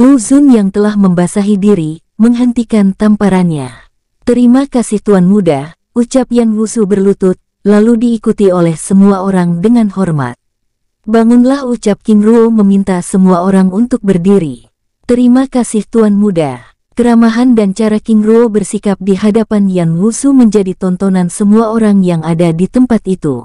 Luzun yang telah membasahi diri, menghentikan tamparannya. Terima kasih Tuan Muda, ucap Yan Wusu berlutut, lalu diikuti oleh semua orang dengan hormat. Bangunlah ucap King Ruo meminta semua orang untuk berdiri. Terima kasih Tuan Muda. Keramahan dan cara King Ruo bersikap di hadapan Yan Wusu menjadi tontonan semua orang yang ada di tempat itu.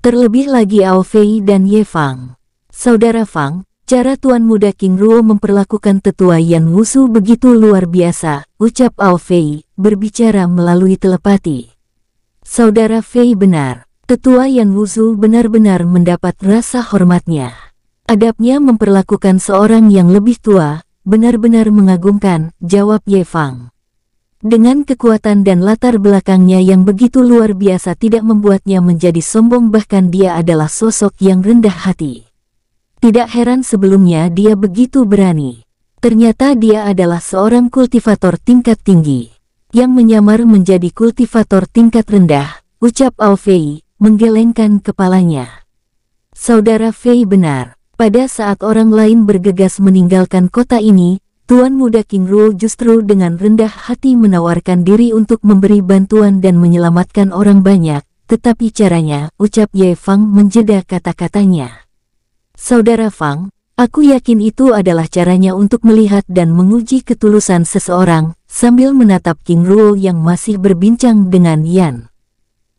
Terlebih lagi Ao Fei dan Ye Fang. Saudara Fang, Cara Tuan Muda King Ruo memperlakukan tetua Yan Wusu begitu luar biasa, ucap Ao Fei, berbicara melalui telepati. Saudara Fei benar, tetua Yan Wusu benar-benar mendapat rasa hormatnya. Adabnya memperlakukan seorang yang lebih tua, benar-benar mengagumkan, jawab Ye Fang. Dengan kekuatan dan latar belakangnya yang begitu luar biasa tidak membuatnya menjadi sombong bahkan dia adalah sosok yang rendah hati. Tidak heran sebelumnya dia begitu berani. Ternyata dia adalah seorang kultivator tingkat tinggi, yang menyamar menjadi kultivator tingkat rendah, ucap Alfei, menggelengkan kepalanya. Saudara Fei benar, pada saat orang lain bergegas meninggalkan kota ini, Tuan Muda King Rule justru dengan rendah hati menawarkan diri untuk memberi bantuan dan menyelamatkan orang banyak, tetapi caranya, ucap Ye Fang menjeda kata-katanya. Saudara Fang, aku yakin itu adalah caranya untuk melihat dan menguji ketulusan seseorang, sambil menatap King Ruo yang masih berbincang dengan Yan.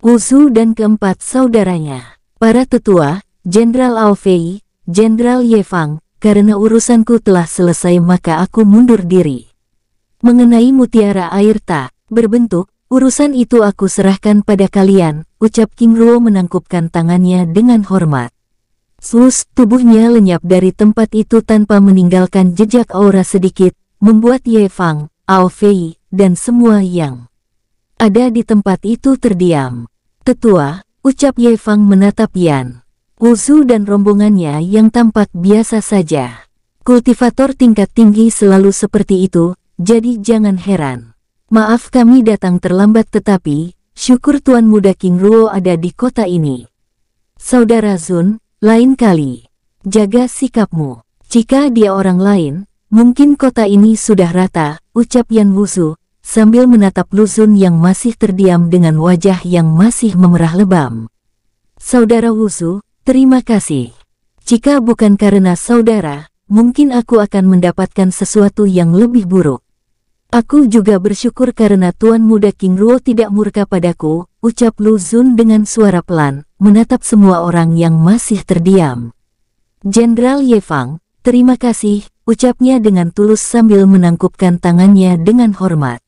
Wuzu dan keempat saudaranya, para tetua, Jenderal Ao Fei, Jenderal Ye Fang, karena urusanku telah selesai maka aku mundur diri. Mengenai mutiara air ta, berbentuk, urusan itu aku serahkan pada kalian, ucap King Ruo menangkupkan tangannya dengan hormat. Sus, tubuhnya lenyap dari tempat itu tanpa meninggalkan jejak aura sedikit, membuat Ye Fang, Ao Fei, dan semua yang ada di tempat itu terdiam. Tetua, ucap Ye Fang menatap Yan. Wuzu dan rombongannya yang tampak biasa saja. Kultivator tingkat tinggi selalu seperti itu, jadi jangan heran. Maaf kami datang terlambat tetapi, syukur Tuan Muda King Ruo ada di kota ini. Saudara Zun, lain kali, jaga sikapmu. Jika dia orang lain, mungkin kota ini sudah rata, ucap Yan Wusu, sambil menatap Luzun yang masih terdiam dengan wajah yang masih memerah lebam. Saudara Wusu, terima kasih. Jika bukan karena saudara, mungkin aku akan mendapatkan sesuatu yang lebih buruk. Aku juga bersyukur karena Tuan Muda King Ruo tidak murka padaku, ucap Luzun dengan suara pelan, menatap semua orang yang masih terdiam. Jenderal Ye Fang, terima kasih, ucapnya dengan tulus sambil menangkupkan tangannya dengan hormat.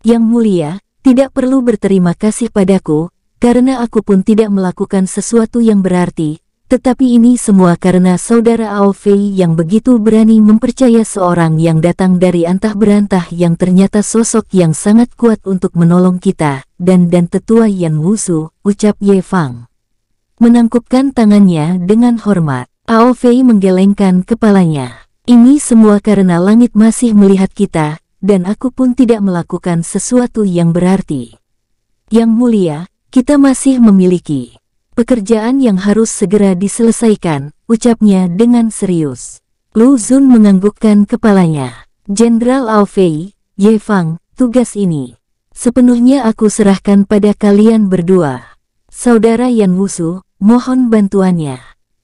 Yang mulia, tidak perlu berterima kasih padaku, karena aku pun tidak melakukan sesuatu yang berarti, tetapi ini semua karena saudara Ao Fei yang begitu berani mempercaya seorang yang datang dari antah berantah yang ternyata sosok yang sangat kuat untuk menolong kita, dan dan tetua Yan Wusu, ucap Ye Fang menangkupkan tangannya dengan hormat. Ao Fei menggelengkan kepalanya. Ini semua karena langit masih melihat kita, dan aku pun tidak melakukan sesuatu yang berarti. Yang mulia, kita masih memiliki pekerjaan yang harus segera diselesaikan, ucapnya dengan serius. Lu Zun menganggukkan kepalanya. Jenderal Ao Fei, Ye Fang, tugas ini. Sepenuhnya aku serahkan pada kalian berdua. Saudara Yan Wusu, Mohon bantuannya.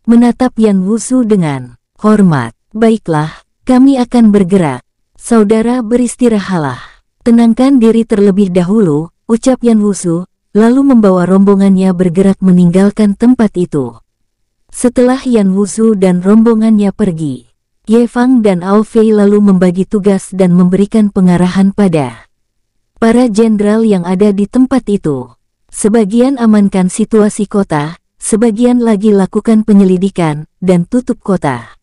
Menatap Yan Wusu dengan hormat. Baiklah, kami akan bergerak. Saudara beristirahatlah Tenangkan diri terlebih dahulu, ucap Yan Wusu, lalu membawa rombongannya bergerak meninggalkan tempat itu. Setelah Yan Wusu dan rombongannya pergi, Ye Fang dan Ao Fei lalu membagi tugas dan memberikan pengarahan pada para jenderal yang ada di tempat itu. Sebagian amankan situasi kota, sebagian lagi lakukan penyelidikan dan tutup kota.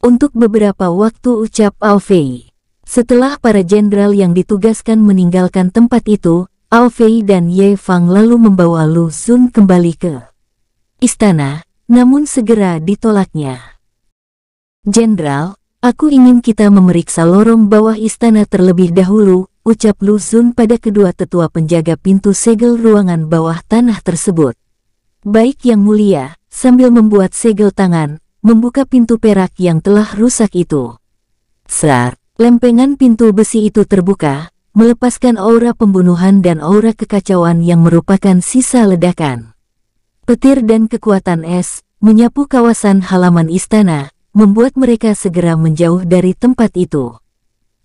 Untuk beberapa waktu ucap Alfei. Setelah para jenderal yang ditugaskan meninggalkan tempat itu, Alfei dan Ye Fang lalu membawa Lu Sun kembali ke istana, namun segera ditolaknya. Jenderal, aku ingin kita memeriksa lorong bawah istana terlebih dahulu, ucap Lu Sun pada kedua tetua penjaga pintu segel ruangan bawah tanah tersebut. Baik yang mulia, sambil membuat segel tangan, membuka pintu perak yang telah rusak itu. Saat lempengan pintu besi itu terbuka, melepaskan aura pembunuhan dan aura kekacauan yang merupakan sisa ledakan. Petir dan kekuatan es menyapu kawasan halaman istana, membuat mereka segera menjauh dari tempat itu.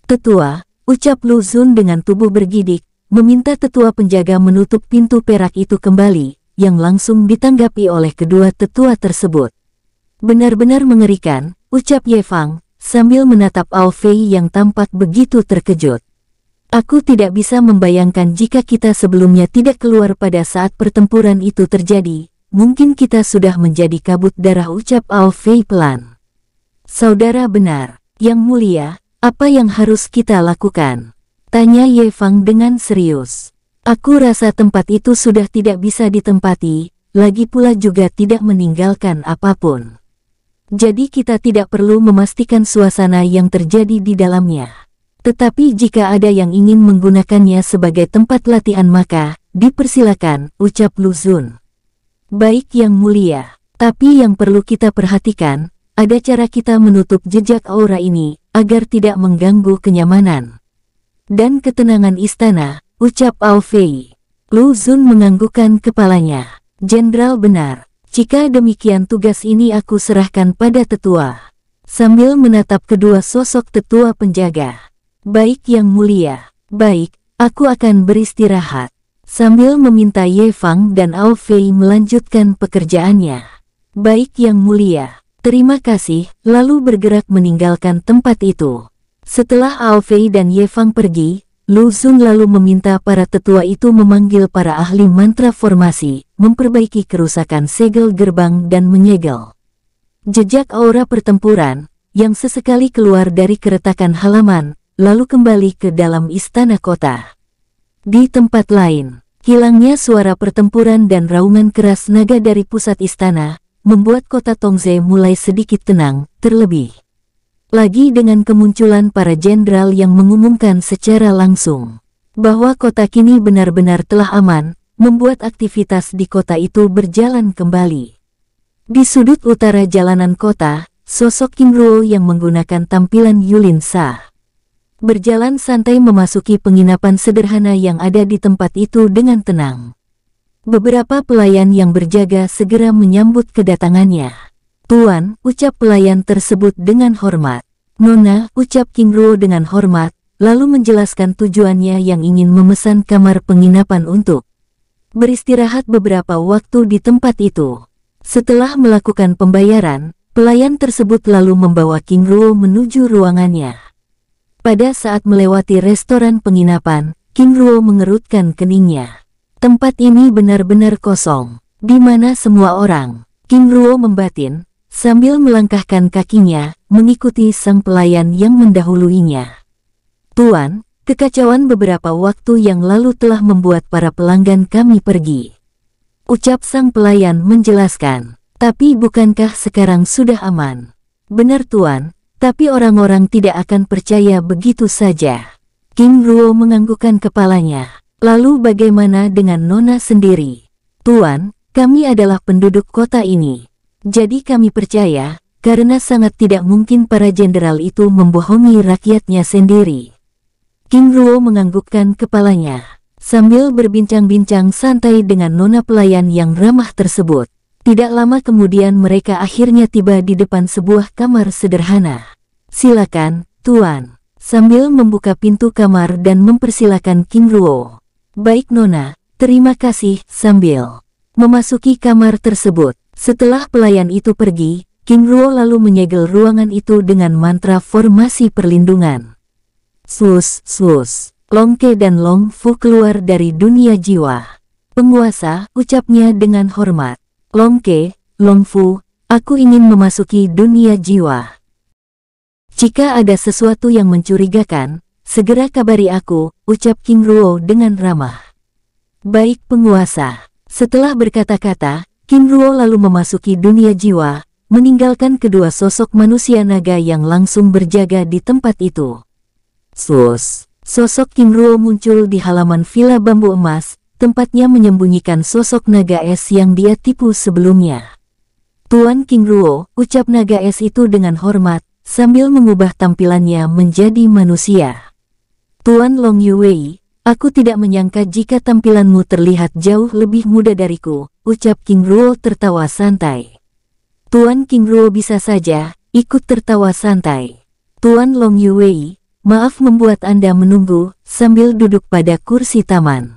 Tetua, ucap Luzun dengan tubuh bergidik, meminta tetua penjaga menutup pintu perak itu kembali, yang langsung ditanggapi oleh kedua tetua tersebut. Benar-benar mengerikan, ucap Ye Fang, sambil menatap Ao Fei yang tampak begitu terkejut. Aku tidak bisa membayangkan jika kita sebelumnya tidak keluar pada saat pertempuran itu terjadi, mungkin kita sudah menjadi kabut darah ucap Ao Fei pelan. Saudara benar, yang mulia, apa yang harus kita lakukan? Tanya Ye Fang dengan serius. Aku rasa tempat itu sudah tidak bisa ditempati, lagi pula juga tidak meninggalkan apapun. Jadi kita tidak perlu memastikan suasana yang terjadi di dalamnya. Tetapi jika ada yang ingin menggunakannya sebagai tempat latihan maka, dipersilakan, ucap Luzun. Baik yang mulia, tapi yang perlu kita perhatikan, ada cara kita menutup jejak aura ini, agar tidak mengganggu kenyamanan dan ketenangan istana, ucap Ao Fei. Lu Zun menganggukkan kepalanya. Jenderal benar, jika demikian tugas ini aku serahkan pada tetua. Sambil menatap kedua sosok tetua penjaga. Baik yang mulia, baik, aku akan beristirahat. Sambil meminta Ye Fang dan Ao Fei melanjutkan pekerjaannya. Baik yang mulia, terima kasih, lalu bergerak meninggalkan tempat itu. Setelah Ao Fei dan Ye Fang pergi, Lu Zun lalu meminta para tetua itu memanggil para ahli mantra formasi, memperbaiki kerusakan segel gerbang dan menyegel. Jejak aura pertempuran, yang sesekali keluar dari keretakan halaman, lalu kembali ke dalam istana kota. Di tempat lain, hilangnya suara pertempuran dan raungan keras naga dari pusat istana, membuat kota Tongze mulai sedikit tenang, terlebih lagi dengan kemunculan para jenderal yang mengumumkan secara langsung bahwa kota kini benar-benar telah aman, membuat aktivitas di kota itu berjalan kembali. Di sudut utara jalanan kota, sosok Kim Ruo yang menggunakan tampilan Yulin Sa berjalan santai memasuki penginapan sederhana yang ada di tempat itu dengan tenang. Beberapa pelayan yang berjaga segera menyambut kedatangannya. Tuan, ucap pelayan tersebut dengan hormat. Nona, ucap King Ruo dengan hormat, lalu menjelaskan tujuannya yang ingin memesan kamar penginapan untuk beristirahat beberapa waktu di tempat itu. Setelah melakukan pembayaran, pelayan tersebut lalu membawa King Ruo menuju ruangannya. Pada saat melewati restoran penginapan, King Ruo mengerutkan keningnya. Tempat ini benar-benar kosong, di mana semua orang, King Ruo membatin, Sambil melangkahkan kakinya, mengikuti sang pelayan yang mendahuluinya. Tuan, kekacauan beberapa waktu yang lalu telah membuat para pelanggan kami pergi. Ucap sang pelayan menjelaskan, tapi bukankah sekarang sudah aman? Benar tuan, tapi orang-orang tidak akan percaya begitu saja. Kim Ruo menganggukkan kepalanya. Lalu bagaimana dengan Nona sendiri? Tuan, kami adalah penduduk kota ini. Jadi kami percaya, karena sangat tidak mungkin para jenderal itu membohongi rakyatnya sendiri. King Ruo menganggukkan kepalanya, sambil berbincang-bincang santai dengan nona pelayan yang ramah tersebut. Tidak lama kemudian mereka akhirnya tiba di depan sebuah kamar sederhana. Silakan, Tuan. Sambil membuka pintu kamar dan mempersilakan King Ruo. Baik Nona, terima kasih, sambil memasuki kamar tersebut. Setelah pelayan itu pergi, King Ruo lalu menyegel ruangan itu dengan mantra formasi perlindungan. Sus, sus, Longke dan Long Fu keluar dari dunia jiwa. Penguasa, ucapnya dengan hormat. Longke, Long Fu, aku ingin memasuki dunia jiwa. Jika ada sesuatu yang mencurigakan, segera kabari aku, ucap King Ruo dengan ramah. Baik penguasa. Setelah berkata-kata, Ruo lalu memasuki dunia jiwa, meninggalkan kedua sosok manusia naga yang langsung berjaga di tempat itu. Sus, sosok Ruo muncul di halaman Villa Bambu Emas, tempatnya menyembunyikan sosok naga es yang dia tipu sebelumnya. Tuan Ruo ucap naga es itu dengan hormat, sambil mengubah tampilannya menjadi manusia. Tuan Long Yuwei, Aku tidak menyangka jika tampilanmu terlihat jauh lebih muda dariku, ucap King Ruo tertawa santai. Tuan King Ruo bisa saja, ikut tertawa santai. Tuan Long Yuwei, maaf membuat Anda menunggu, sambil duduk pada kursi taman.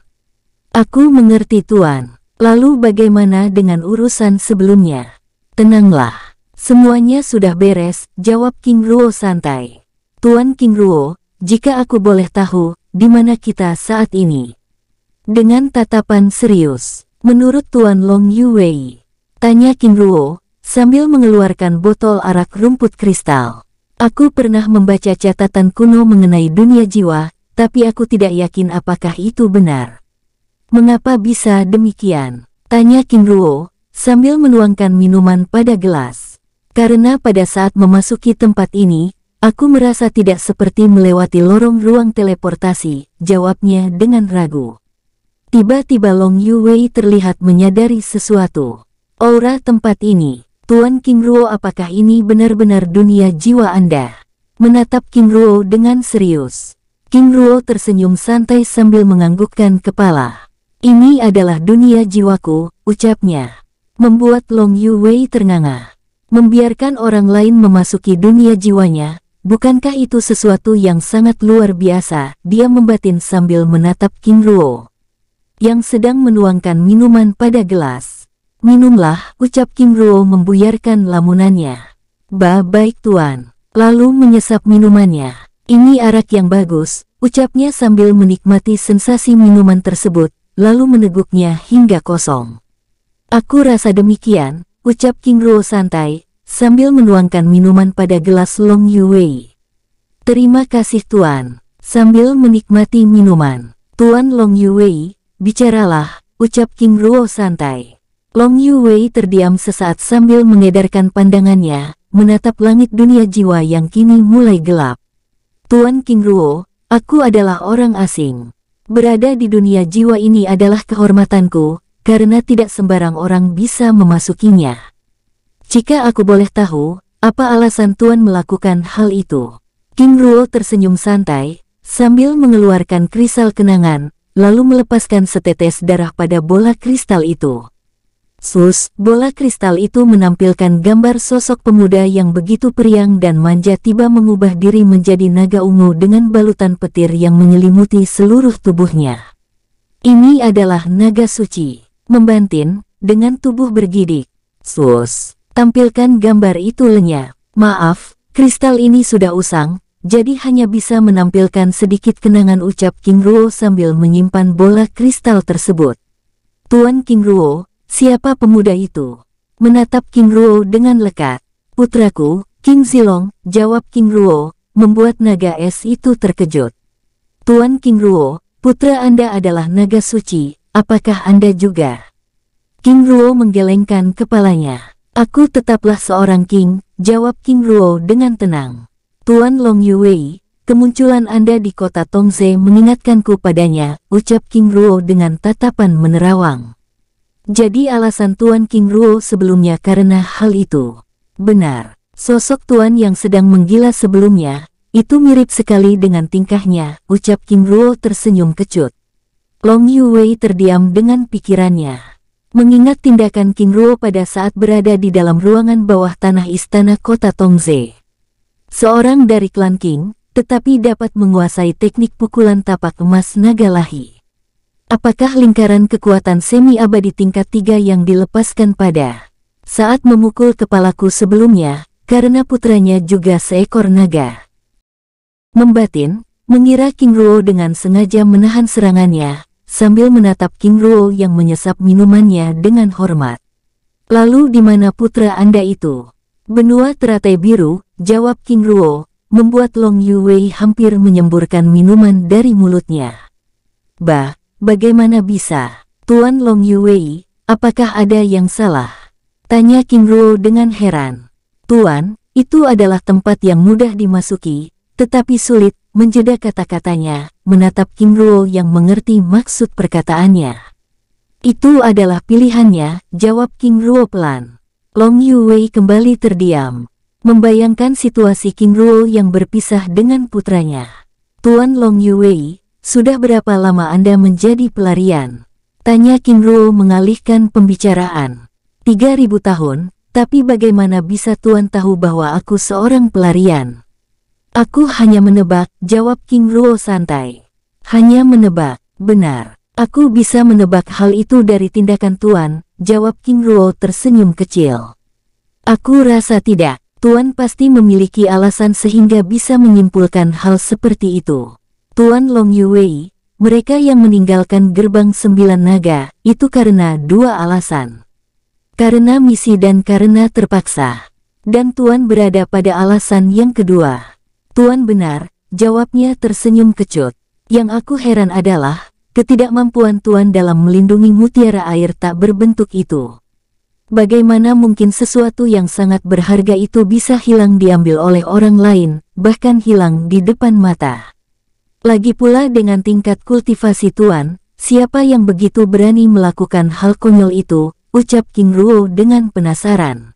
Aku mengerti Tuan. Lalu bagaimana dengan urusan sebelumnya? Tenanglah, semuanya sudah beres, jawab King Ruo santai. Tuan King Ruo, jika aku boleh tahu, di mana kita saat ini. Dengan tatapan serius, menurut Tuan Long Yuwei, tanya Kim Ruo, sambil mengeluarkan botol arak rumput kristal. Aku pernah membaca catatan kuno mengenai dunia jiwa, tapi aku tidak yakin apakah itu benar. Mengapa bisa demikian? Tanya Kim Ruo, sambil menuangkan minuman pada gelas. Karena pada saat memasuki tempat ini, Aku merasa tidak seperti melewati lorong ruang teleportasi, jawabnya dengan ragu. Tiba-tiba Long Yuwei terlihat menyadari sesuatu. Aura tempat ini, Tuan King Ruo apakah ini benar-benar dunia jiwa Anda? Menatap King Ruo dengan serius. King Ruo tersenyum santai sambil menganggukkan kepala. Ini adalah dunia jiwaku, ucapnya. Membuat Long Yuwei ternganga. Membiarkan orang lain memasuki dunia jiwanya, Bukankah itu sesuatu yang sangat luar biasa? Dia membatin sambil menatap Ruo yang sedang menuangkan minuman pada gelas. Minumlah, ucap Kim Ruo membuyarkan lamunannya. Ba baik tuan. Lalu menyesap minumannya. Ini arak yang bagus, ucapnya sambil menikmati sensasi minuman tersebut, lalu meneguknya hingga kosong. Aku rasa demikian, ucap Kim Ruo santai, sambil menuangkan minuman pada gelas Long Yuei, Terima kasih Tuan. Sambil menikmati minuman, Tuan Long Yuei bicaralah, ucap King Ruo santai. Long Yuei terdiam sesaat sambil mengedarkan pandangannya, menatap langit dunia jiwa yang kini mulai gelap. Tuan King Ruo, aku adalah orang asing. Berada di dunia jiwa ini adalah kehormatanku, karena tidak sembarang orang bisa memasukinya. Jika aku boleh tahu, apa alasan Tuan melakukan hal itu? King Ruo tersenyum santai, sambil mengeluarkan kristal kenangan, lalu melepaskan setetes darah pada bola kristal itu. Sus, bola kristal itu menampilkan gambar sosok pemuda yang begitu periang dan manja tiba mengubah diri menjadi naga ungu dengan balutan petir yang menyelimuti seluruh tubuhnya. Ini adalah naga suci, membantin, dengan tubuh bergidik. Sus, Tampilkan gambar itu lenyap. Maaf, kristal ini sudah usang, jadi hanya bisa menampilkan sedikit kenangan ucap King Ruo sambil menyimpan bola kristal tersebut. Tuan King Ruo, siapa pemuda itu? Menatap King Ruo dengan lekat. Putraku, King Zilong, jawab King Ruo, membuat naga es itu terkejut. Tuan King Ruo, putra Anda adalah naga suci, apakah Anda juga? King Ruo menggelengkan kepalanya. Aku tetaplah seorang king, jawab King Ruo dengan tenang. Tuan Long Yuwei, kemunculan Anda di kota Tongze mengingatkanku padanya, ucap King Ruo dengan tatapan menerawang. Jadi alasan Tuan King Ruo sebelumnya karena hal itu. Benar, sosok Tuan yang sedang menggila sebelumnya, itu mirip sekali dengan tingkahnya, ucap King Ruo tersenyum kecut. Long Yuwei terdiam dengan pikirannya mengingat tindakan King Ruo pada saat berada di dalam ruangan bawah tanah istana kota Tongze. Seorang dari klan King, tetapi dapat menguasai teknik pukulan tapak emas naga lahi. Apakah lingkaran kekuatan semi abadi tingkat tiga yang dilepaskan pada saat memukul kepalaku sebelumnya, karena putranya juga seekor naga. Membatin, mengira King Ruo dengan sengaja menahan serangannya, sambil menatap King Ruo yang menyesap minumannya dengan hormat. Lalu di mana putra Anda itu? Benua teratai biru, jawab King Ruo, membuat Long Yuwei hampir menyemburkan minuman dari mulutnya. Bah, bagaimana bisa? Tuan Long Yuwei, apakah ada yang salah? Tanya King Ruo dengan heran. Tuan, itu adalah tempat yang mudah dimasuki, tetapi sulit, menjeda kata-katanya, menatap Kim Ruo yang mengerti maksud perkataannya. Itu adalah pilihannya, jawab King Ruo pelan. Long Yu Wei kembali terdiam, membayangkan situasi King Ruo yang berpisah dengan putranya. Tuan Long Yu Wei, sudah berapa lama Anda menjadi pelarian? Tanya King Ruo mengalihkan pembicaraan. 3000 tahun, tapi bagaimana bisa Tuan tahu bahwa aku seorang pelarian? Aku hanya menebak, jawab King Ruo santai. Hanya menebak, benar. Aku bisa menebak hal itu dari tindakan Tuan, jawab King Ruo tersenyum kecil. Aku rasa tidak, Tuan pasti memiliki alasan sehingga bisa menyimpulkan hal seperti itu. Tuan Long Yuwei, mereka yang meninggalkan gerbang sembilan naga, itu karena dua alasan. Karena misi dan karena terpaksa. Dan Tuan berada pada alasan yang kedua. Tuan benar, jawabnya tersenyum kecut. Yang aku heran adalah, ketidakmampuan Tuan dalam melindungi mutiara air tak berbentuk itu. Bagaimana mungkin sesuatu yang sangat berharga itu bisa hilang diambil oleh orang lain, bahkan hilang di depan mata. Lagi pula dengan tingkat kultivasi Tuan, siapa yang begitu berani melakukan hal konyol itu, ucap King Ruo dengan penasaran.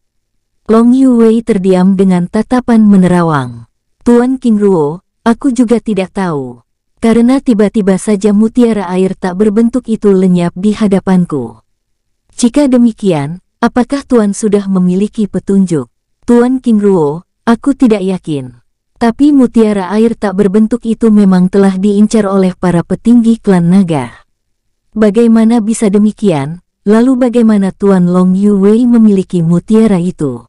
Long Yu Wei terdiam dengan tatapan menerawang. Tuan King Ruo, aku juga tidak tahu. Karena tiba-tiba saja mutiara air tak berbentuk itu lenyap di hadapanku. Jika demikian, apakah Tuan sudah memiliki petunjuk? Tuan King Ruo, aku tidak yakin. Tapi mutiara air tak berbentuk itu memang telah diincar oleh para petinggi klan naga. Bagaimana bisa demikian? Lalu bagaimana Tuan Long Yue memiliki mutiara itu?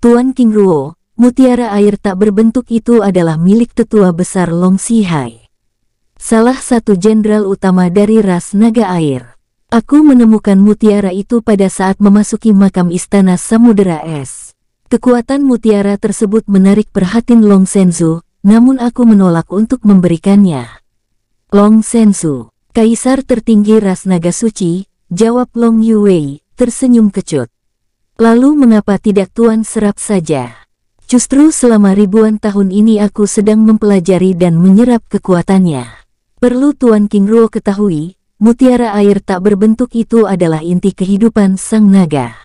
Tuan King Ruo, mutiara air tak berbentuk itu adalah milik tetua besar Long Sihai. Salah satu jenderal utama dari ras naga air. Aku menemukan mutiara itu pada saat memasuki makam istana Samudera Es. Kekuatan mutiara tersebut menarik perhatian Long Senzu, namun aku menolak untuk memberikannya. Long Senzu, kaisar tertinggi ras naga suci, jawab Long Yuwei, tersenyum kecut. Lalu mengapa tidak Tuan serap saja? Justru selama ribuan tahun ini aku sedang mempelajari dan menyerap kekuatannya. Perlu Tuan King Ruo ketahui, mutiara air tak berbentuk itu adalah inti kehidupan sang naga.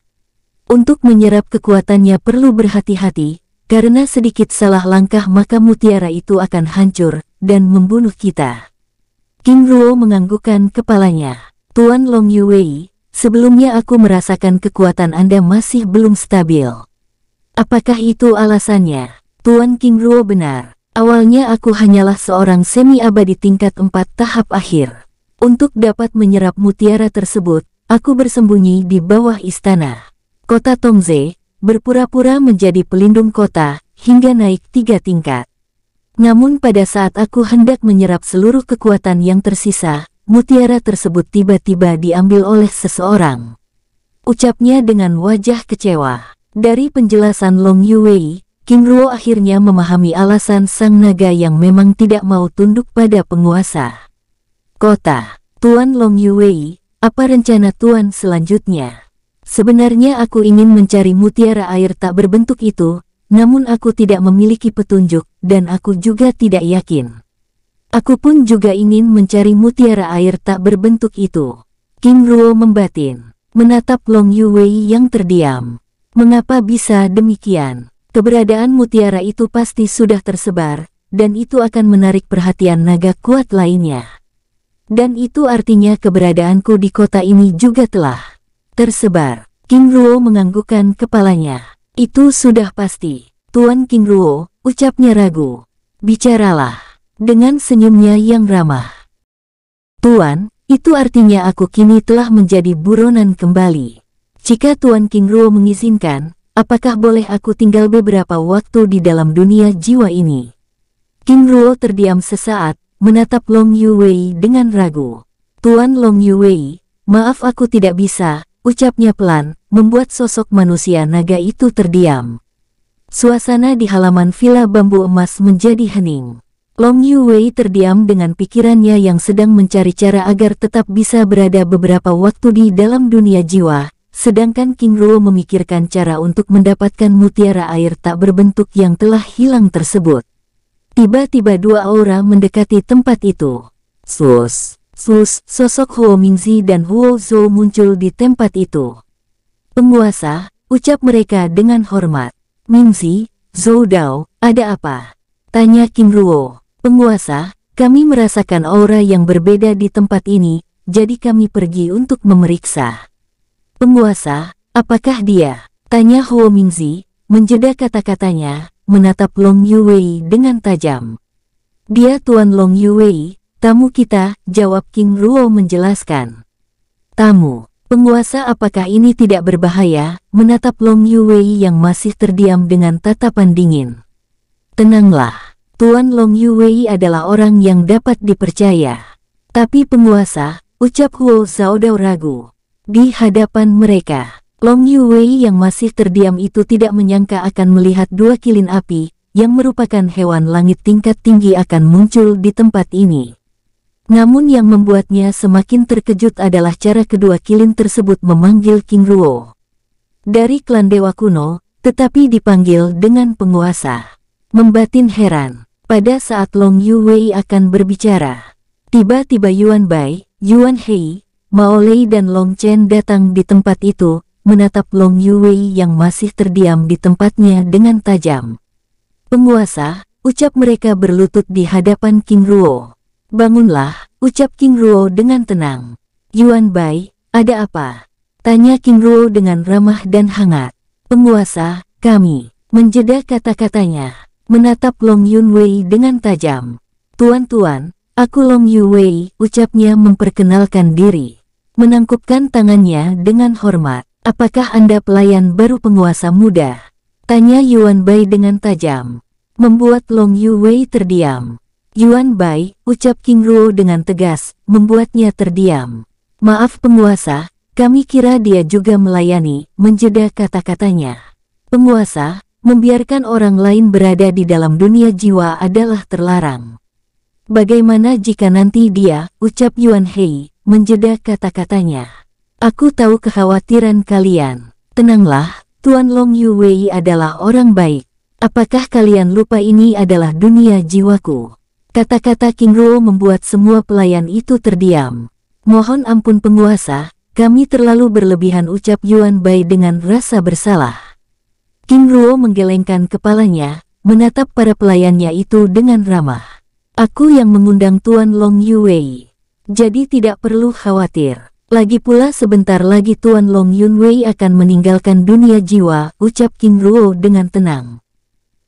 Untuk menyerap kekuatannya perlu berhati-hati, karena sedikit salah langkah maka mutiara itu akan hancur dan membunuh kita. King Ruo menganggukkan kepalanya. Tuan Long Yue, sebelumnya aku merasakan kekuatan Anda masih belum stabil. Apakah itu alasannya? Tuan King Ruo benar. Awalnya aku hanyalah seorang semi-abadi tingkat 4 tahap akhir. Untuk dapat menyerap mutiara tersebut, aku bersembunyi di bawah istana. Kota Tongze, berpura-pura menjadi pelindung kota, hingga naik tiga tingkat. Namun pada saat aku hendak menyerap seluruh kekuatan yang tersisa, mutiara tersebut tiba-tiba diambil oleh seseorang. Ucapnya dengan wajah kecewa. Dari penjelasan Long Yuwei, King Ruo akhirnya memahami alasan sang naga yang memang tidak mau tunduk pada penguasa. Kota, Tuan Long Yuwei, apa rencana Tuan selanjutnya? Sebenarnya aku ingin mencari mutiara air tak berbentuk itu, namun aku tidak memiliki petunjuk dan aku juga tidak yakin. Aku pun juga ingin mencari mutiara air tak berbentuk itu. King Ruo membatin, menatap Long Yuwei yang terdiam. Mengapa bisa demikian? Keberadaan mutiara itu pasti sudah tersebar, dan itu akan menarik perhatian naga kuat lainnya. Dan itu artinya keberadaanku di kota ini juga telah tersebar. King Ruo menganggukkan kepalanya. Itu sudah pasti. Tuan King Ruo, ucapnya ragu. Bicaralah. Dengan senyumnya yang ramah. Tuan, itu artinya aku kini telah menjadi buronan kembali. Jika Tuan King Ruo mengizinkan, apakah boleh aku tinggal beberapa waktu di dalam dunia jiwa ini? King Ruo terdiam sesaat, menatap Long Yuwei dengan ragu. Tuan Long Yuwei, maaf aku tidak bisa, ucapnya pelan, membuat sosok manusia naga itu terdiam. Suasana di halaman Villa Bambu Emas menjadi hening. Long Yuwei terdiam dengan pikirannya yang sedang mencari cara agar tetap bisa berada beberapa waktu di dalam dunia jiwa, sedangkan King Ruo memikirkan cara untuk mendapatkan mutiara air tak berbentuk yang telah hilang tersebut. Tiba-tiba dua aura mendekati tempat itu. Sus, sus, sosok Huo Mingzi dan Huo Zhou muncul di tempat itu. Penguasa, ucap mereka dengan hormat. Mingzi, Zhou Dao, ada apa? Tanya King Ruo. Penguasa, kami merasakan aura yang berbeda di tempat ini, jadi kami pergi untuk memeriksa. Penguasa, apakah dia? Tanya Huo Mingzi, menjeda kata-katanya, menatap Long Yuwei dengan tajam. Dia Tuan Long Yuwei, tamu kita, jawab King Ruo menjelaskan. Tamu, penguasa apakah ini tidak berbahaya, menatap Long Yuwei yang masih terdiam dengan tatapan dingin. Tenanglah, Tuan Long Yuwei adalah orang yang dapat dipercaya. Tapi penguasa, ucap Huo Zhaodao ragu. Di hadapan mereka, Long Wei yang masih terdiam itu tidak menyangka akan melihat dua kilin api, yang merupakan hewan langit tingkat tinggi akan muncul di tempat ini. Namun yang membuatnya semakin terkejut adalah cara kedua kilin tersebut memanggil King Ruo. Dari klan Dewa Kuno, tetapi dipanggil dengan penguasa. Membatin heran, pada saat Long Wei akan berbicara. Tiba-tiba Yuan Bai, Yuan Hei, Maolei dan Long Chen datang di tempat itu, menatap Long Yuwei yang masih terdiam di tempatnya dengan tajam. Penguasa, ucap mereka berlutut di hadapan King Ruo. Bangunlah, ucap King Ruo dengan tenang. Yuan Bai, ada apa? Tanya King Ruo dengan ramah dan hangat. Penguasa, kami, menjeda kata-katanya, menatap Long Yun Wei dengan tajam. Tuan-tuan, aku Long Yun Wei, ucapnya memperkenalkan diri menangkupkan tangannya dengan hormat. Apakah Anda pelayan baru penguasa muda? Tanya Yuan Bai dengan tajam. Membuat Long Yu Wei terdiam. Yuan Bai, ucap King Ruo dengan tegas, membuatnya terdiam. Maaf penguasa, kami kira dia juga melayani, menjeda kata-katanya. Penguasa, membiarkan orang lain berada di dalam dunia jiwa adalah terlarang. Bagaimana jika nanti dia, ucap Yuan Hei, menjeda kata-katanya. Aku tahu kekhawatiran kalian. Tenanglah, Tuan Long Wei adalah orang baik. Apakah kalian lupa ini adalah dunia jiwaku? Kata-kata King Ruo membuat semua pelayan itu terdiam. Mohon ampun penguasa, kami terlalu berlebihan ucap Yuan Bai dengan rasa bersalah. King Ruo menggelengkan kepalanya, menatap para pelayannya itu dengan ramah. Aku yang mengundang Tuan Long Wei. Jadi tidak perlu khawatir. Lagi pula sebentar lagi Tuan Long Yun Wei akan meninggalkan dunia jiwa, ucap King Ruo dengan tenang.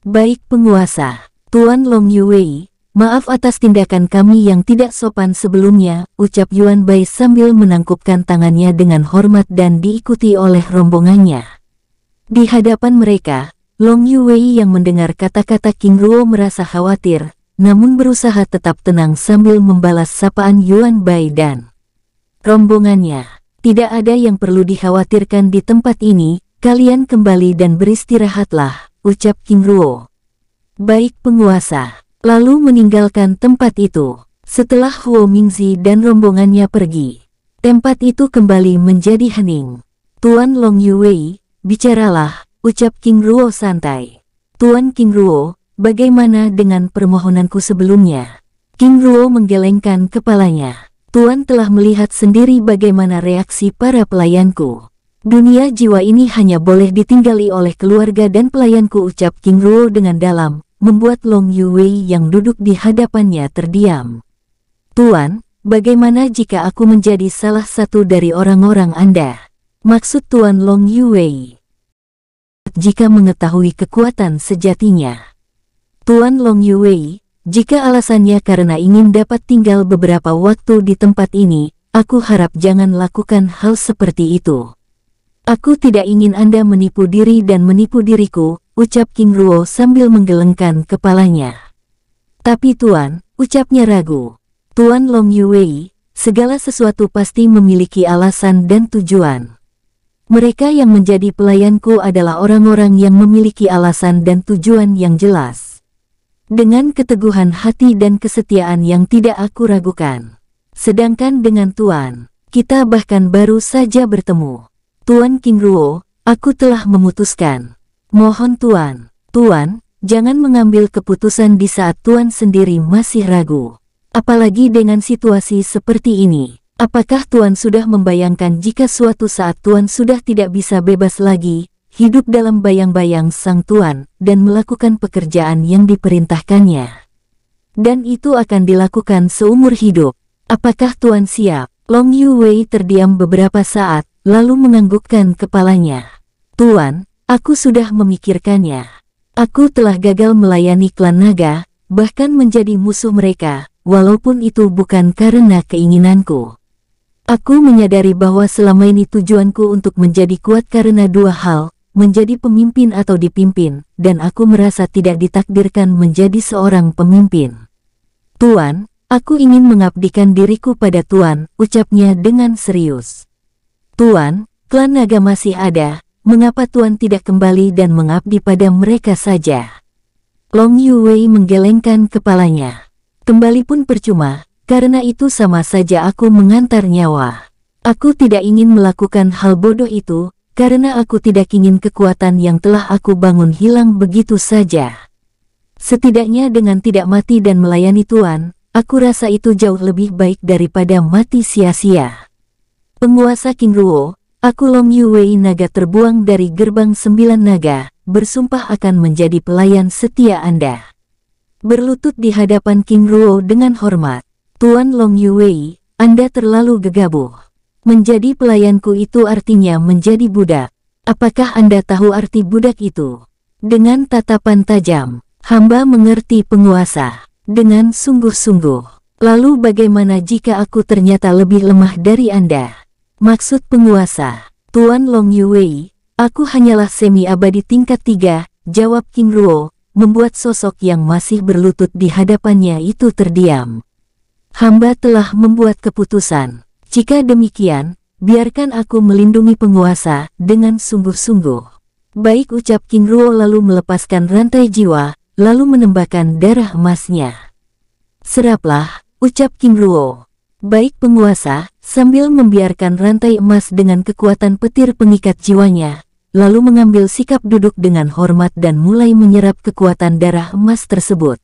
Baik penguasa, Tuan Long Yun Wei, maaf atas tindakan kami yang tidak sopan sebelumnya, ucap Yuan Bai sambil menangkupkan tangannya dengan hormat dan diikuti oleh rombongannya. Di hadapan mereka, Long Yu Wei yang mendengar kata-kata King Ruo merasa khawatir, namun berusaha tetap tenang sambil membalas sapaan Yuan Bai dan rombongannya. Tidak ada yang perlu dikhawatirkan di tempat ini, kalian kembali dan beristirahatlah, ucap King Ruo. Baik penguasa, lalu meninggalkan tempat itu. Setelah Huo Mingzi dan rombongannya pergi, tempat itu kembali menjadi hening. Tuan Long Yuwei, bicaralah, ucap King Ruo santai. Tuan King Ruo, Bagaimana dengan permohonanku sebelumnya? King Ruo menggelengkan kepalanya. Tuan telah melihat sendiri bagaimana reaksi para pelayanku. Dunia jiwa ini hanya boleh ditinggali oleh keluarga dan pelayanku ucap King Ruo dengan dalam, membuat Long Yuwei yang duduk di hadapannya terdiam. Tuan, bagaimana jika aku menjadi salah satu dari orang-orang Anda? Maksud Tuan Long Yuwei. Jika mengetahui kekuatan sejatinya. Tuan Long Yuwei, jika alasannya karena ingin dapat tinggal beberapa waktu di tempat ini, aku harap jangan lakukan hal seperti itu. Aku tidak ingin Anda menipu diri dan menipu diriku, ucap King Ruo sambil menggelengkan kepalanya. Tapi Tuan, ucapnya ragu. Tuan Long Yuwei, segala sesuatu pasti memiliki alasan dan tujuan. Mereka yang menjadi pelayanku adalah orang-orang yang memiliki alasan dan tujuan yang jelas dengan keteguhan hati dan kesetiaan yang tidak aku ragukan. Sedangkan dengan Tuan, kita bahkan baru saja bertemu. Tuan King Ruo, aku telah memutuskan. Mohon Tuan, Tuan, jangan mengambil keputusan di saat Tuan sendiri masih ragu. Apalagi dengan situasi seperti ini. Apakah Tuan sudah membayangkan jika suatu saat Tuan sudah tidak bisa bebas lagi, hidup dalam bayang-bayang sang tuan dan melakukan pekerjaan yang diperintahkannya. Dan itu akan dilakukan seumur hidup. Apakah tuan siap? Long Yu Wei terdiam beberapa saat, lalu menganggukkan kepalanya. Tuan, aku sudah memikirkannya. Aku telah gagal melayani klan naga, bahkan menjadi musuh mereka, walaupun itu bukan karena keinginanku. Aku menyadari bahwa selama ini tujuanku untuk menjadi kuat karena dua hal, menjadi pemimpin atau dipimpin, dan aku merasa tidak ditakdirkan menjadi seorang pemimpin. Tuan, aku ingin mengabdikan diriku pada Tuan, ucapnya dengan serius. Tuan, klan naga masih ada, mengapa Tuan tidak kembali dan mengabdi pada mereka saja? Long Wei menggelengkan kepalanya. Kembali pun percuma, karena itu sama saja aku mengantar nyawa. Aku tidak ingin melakukan hal bodoh itu, karena aku tidak ingin kekuatan yang telah aku bangun hilang begitu saja. Setidaknya dengan tidak mati dan melayani Tuan, aku rasa itu jauh lebih baik daripada mati sia-sia. Penguasa King Ruo, aku Long Yuwei Naga terbuang dari gerbang sembilan naga, bersumpah akan menjadi pelayan setia Anda. Berlutut di hadapan King Ruo dengan hormat, Tuan Long Yuwei, Anda terlalu gegabah. Menjadi pelayanku itu artinya menjadi budak. Apakah Anda tahu arti budak itu? Dengan tatapan tajam, hamba mengerti penguasa. Dengan sungguh-sungguh. Lalu bagaimana jika aku ternyata lebih lemah dari Anda? Maksud penguasa, Tuan Long Yuwei, aku hanyalah semi abadi tingkat tiga, jawab King Ruo, membuat sosok yang masih berlutut di hadapannya itu terdiam. Hamba telah membuat keputusan. Jika demikian, biarkan aku melindungi penguasa dengan sungguh-sungguh. Baik ucap King Ruo lalu melepaskan rantai jiwa, lalu menembakkan darah emasnya. Seraplah, ucap King Ruo. Baik penguasa, sambil membiarkan rantai emas dengan kekuatan petir pengikat jiwanya, lalu mengambil sikap duduk dengan hormat dan mulai menyerap kekuatan darah emas tersebut.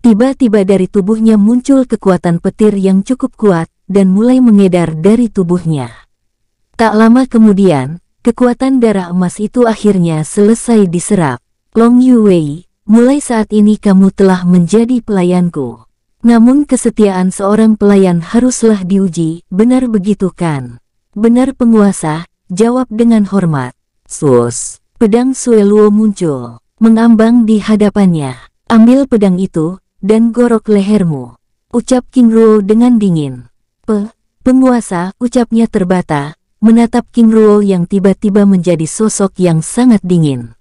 Tiba-tiba dari tubuhnya muncul kekuatan petir yang cukup kuat, dan mulai mengedar dari tubuhnya. Tak lama kemudian, kekuatan darah emas itu akhirnya selesai diserap. Long Wei, mulai saat ini kamu telah menjadi pelayanku. Namun kesetiaan seorang pelayan haruslah diuji, benar begitu kan? Benar penguasa, jawab dengan hormat. Sus, pedang Sueluo muncul, mengambang di hadapannya. Ambil pedang itu, dan gorok lehermu. Ucap King Ruo dengan dingin. Pe, penguasa, ucapnya terbata, menatap King Ruo yang tiba-tiba menjadi sosok yang sangat dingin.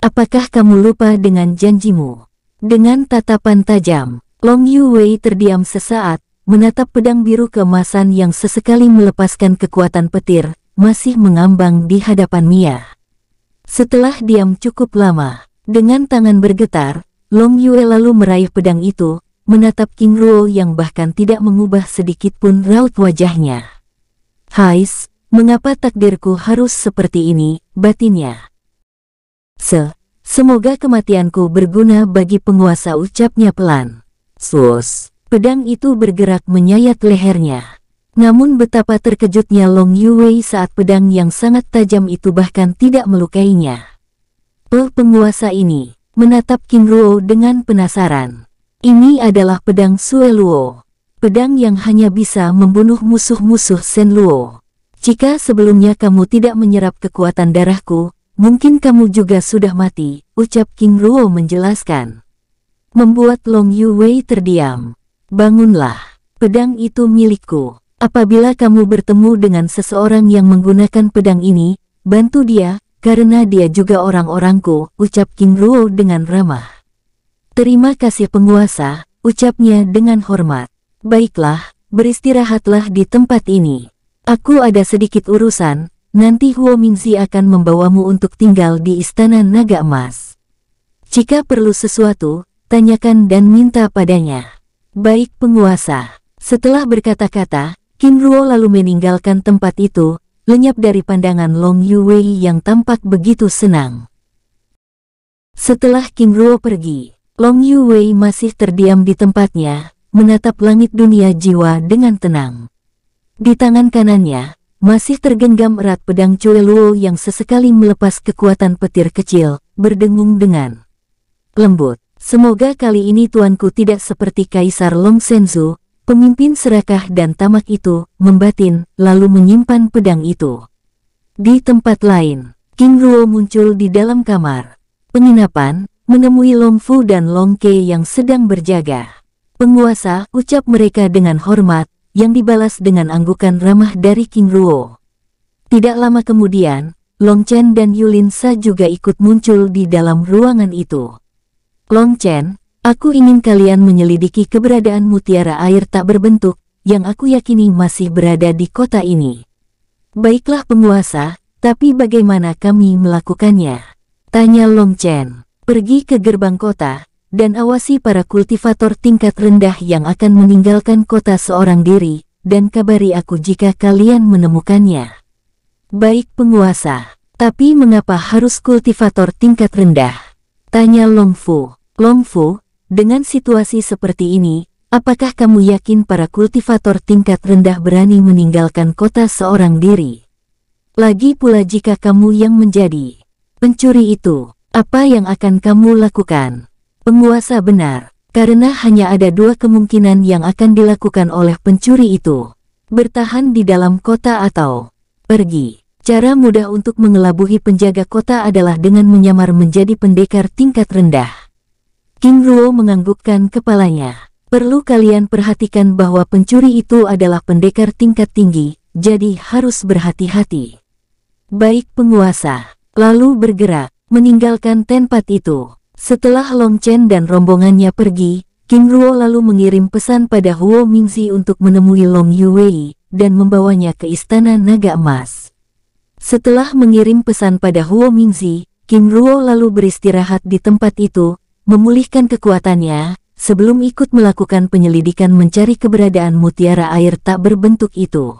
Apakah kamu lupa dengan janjimu? Dengan tatapan tajam, Long Yu Wei terdiam sesaat, menatap pedang biru kemasan yang sesekali melepaskan kekuatan petir, masih mengambang di hadapan Mia. Setelah diam cukup lama, dengan tangan bergetar, Long Yue lalu meraih pedang itu, menatap King Ruo yang bahkan tidak mengubah sedikit pun raut wajahnya. Hais, mengapa takdirku harus seperti ini, batinnya? Se, semoga kematianku berguna bagi penguasa ucapnya pelan. Sus, pedang itu bergerak menyayat lehernya. Namun betapa terkejutnya Long Yuwei saat pedang yang sangat tajam itu bahkan tidak melukainya. Pel penguasa ini menatap King Ruo dengan penasaran. Ini adalah pedang Sueluo. Pedang yang hanya bisa membunuh musuh-musuh Luo. Jika sebelumnya kamu tidak menyerap kekuatan darahku, mungkin kamu juga sudah mati, ucap King Luo menjelaskan. Membuat Long Yu Wei terdiam. Bangunlah, pedang itu milikku. Apabila kamu bertemu dengan seseorang yang menggunakan pedang ini, bantu dia, karena dia juga orang-orangku, ucap King Luo dengan ramah. Terima kasih penguasa, ucapnya dengan hormat. Baiklah, beristirahatlah di tempat ini. Aku ada sedikit urusan, nanti Huo Mingzi akan membawamu untuk tinggal di Istana Naga Emas. Jika perlu sesuatu, tanyakan dan minta padanya. Baik penguasa. Setelah berkata-kata, Kim Ruo lalu meninggalkan tempat itu, lenyap dari pandangan Long Wei yang tampak begitu senang. Setelah Kim Ruo pergi, Long Yu Wei masih terdiam di tempatnya, menatap langit dunia jiwa dengan tenang. Di tangan kanannya, masih tergenggam erat pedang Cue Luo yang sesekali melepas kekuatan petir kecil, berdengung dengan lembut. Semoga kali ini tuanku tidak seperti Kaisar Long Senzu, pemimpin serakah dan tamak itu, membatin, lalu menyimpan pedang itu. Di tempat lain, King Ruo muncul di dalam kamar. Penginapan, menemui Long Fu dan Long Ke yang sedang berjaga. Penguasa, ucap mereka dengan hormat, yang dibalas dengan anggukan ramah dari King Ruo. Tidak lama kemudian, Long Chen dan Sa juga ikut muncul di dalam ruangan itu. Long Chen, aku ingin kalian menyelidiki keberadaan mutiara air tak berbentuk, yang aku yakini masih berada di kota ini. Baiklah penguasa, tapi bagaimana kami melakukannya? Tanya Long Chen. Pergi ke gerbang kota, dan awasi para kultivator tingkat rendah yang akan meninggalkan kota seorang diri, dan kabari aku jika kalian menemukannya. Baik penguasa, tapi mengapa harus kultivator tingkat rendah? Tanya Long Fu. Long Fu, dengan situasi seperti ini, apakah kamu yakin para kultivator tingkat rendah berani meninggalkan kota seorang diri? Lagi pula jika kamu yang menjadi pencuri itu, apa yang akan kamu lakukan? Penguasa benar, karena hanya ada dua kemungkinan yang akan dilakukan oleh pencuri itu. Bertahan di dalam kota atau pergi. Cara mudah untuk mengelabuhi penjaga kota adalah dengan menyamar menjadi pendekar tingkat rendah. King Luo menganggukkan kepalanya. Perlu kalian perhatikan bahwa pencuri itu adalah pendekar tingkat tinggi, jadi harus berhati-hati. Baik penguasa, lalu bergerak meninggalkan tempat itu. Setelah Long Chen dan rombongannya pergi, Qin Ruo lalu mengirim pesan pada Huo Mingzi untuk menemui Long Yuwei dan membawanya ke Istana Naga Emas. Setelah mengirim pesan pada Huo Mingzi, Qin Ruo lalu beristirahat di tempat itu, memulihkan kekuatannya, sebelum ikut melakukan penyelidikan mencari keberadaan mutiara air tak berbentuk itu.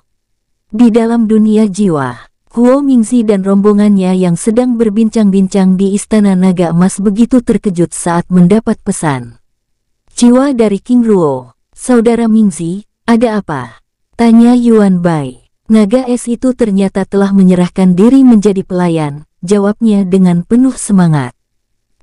Di dalam dunia jiwa, Huo Mingzi dan rombongannya yang sedang berbincang-bincang di Istana Naga Emas begitu terkejut saat mendapat pesan. Jiwa dari King Ruo, Saudara Mingzi, ada apa? Tanya Yuan Bai. Naga es itu ternyata telah menyerahkan diri menjadi pelayan, jawabnya dengan penuh semangat.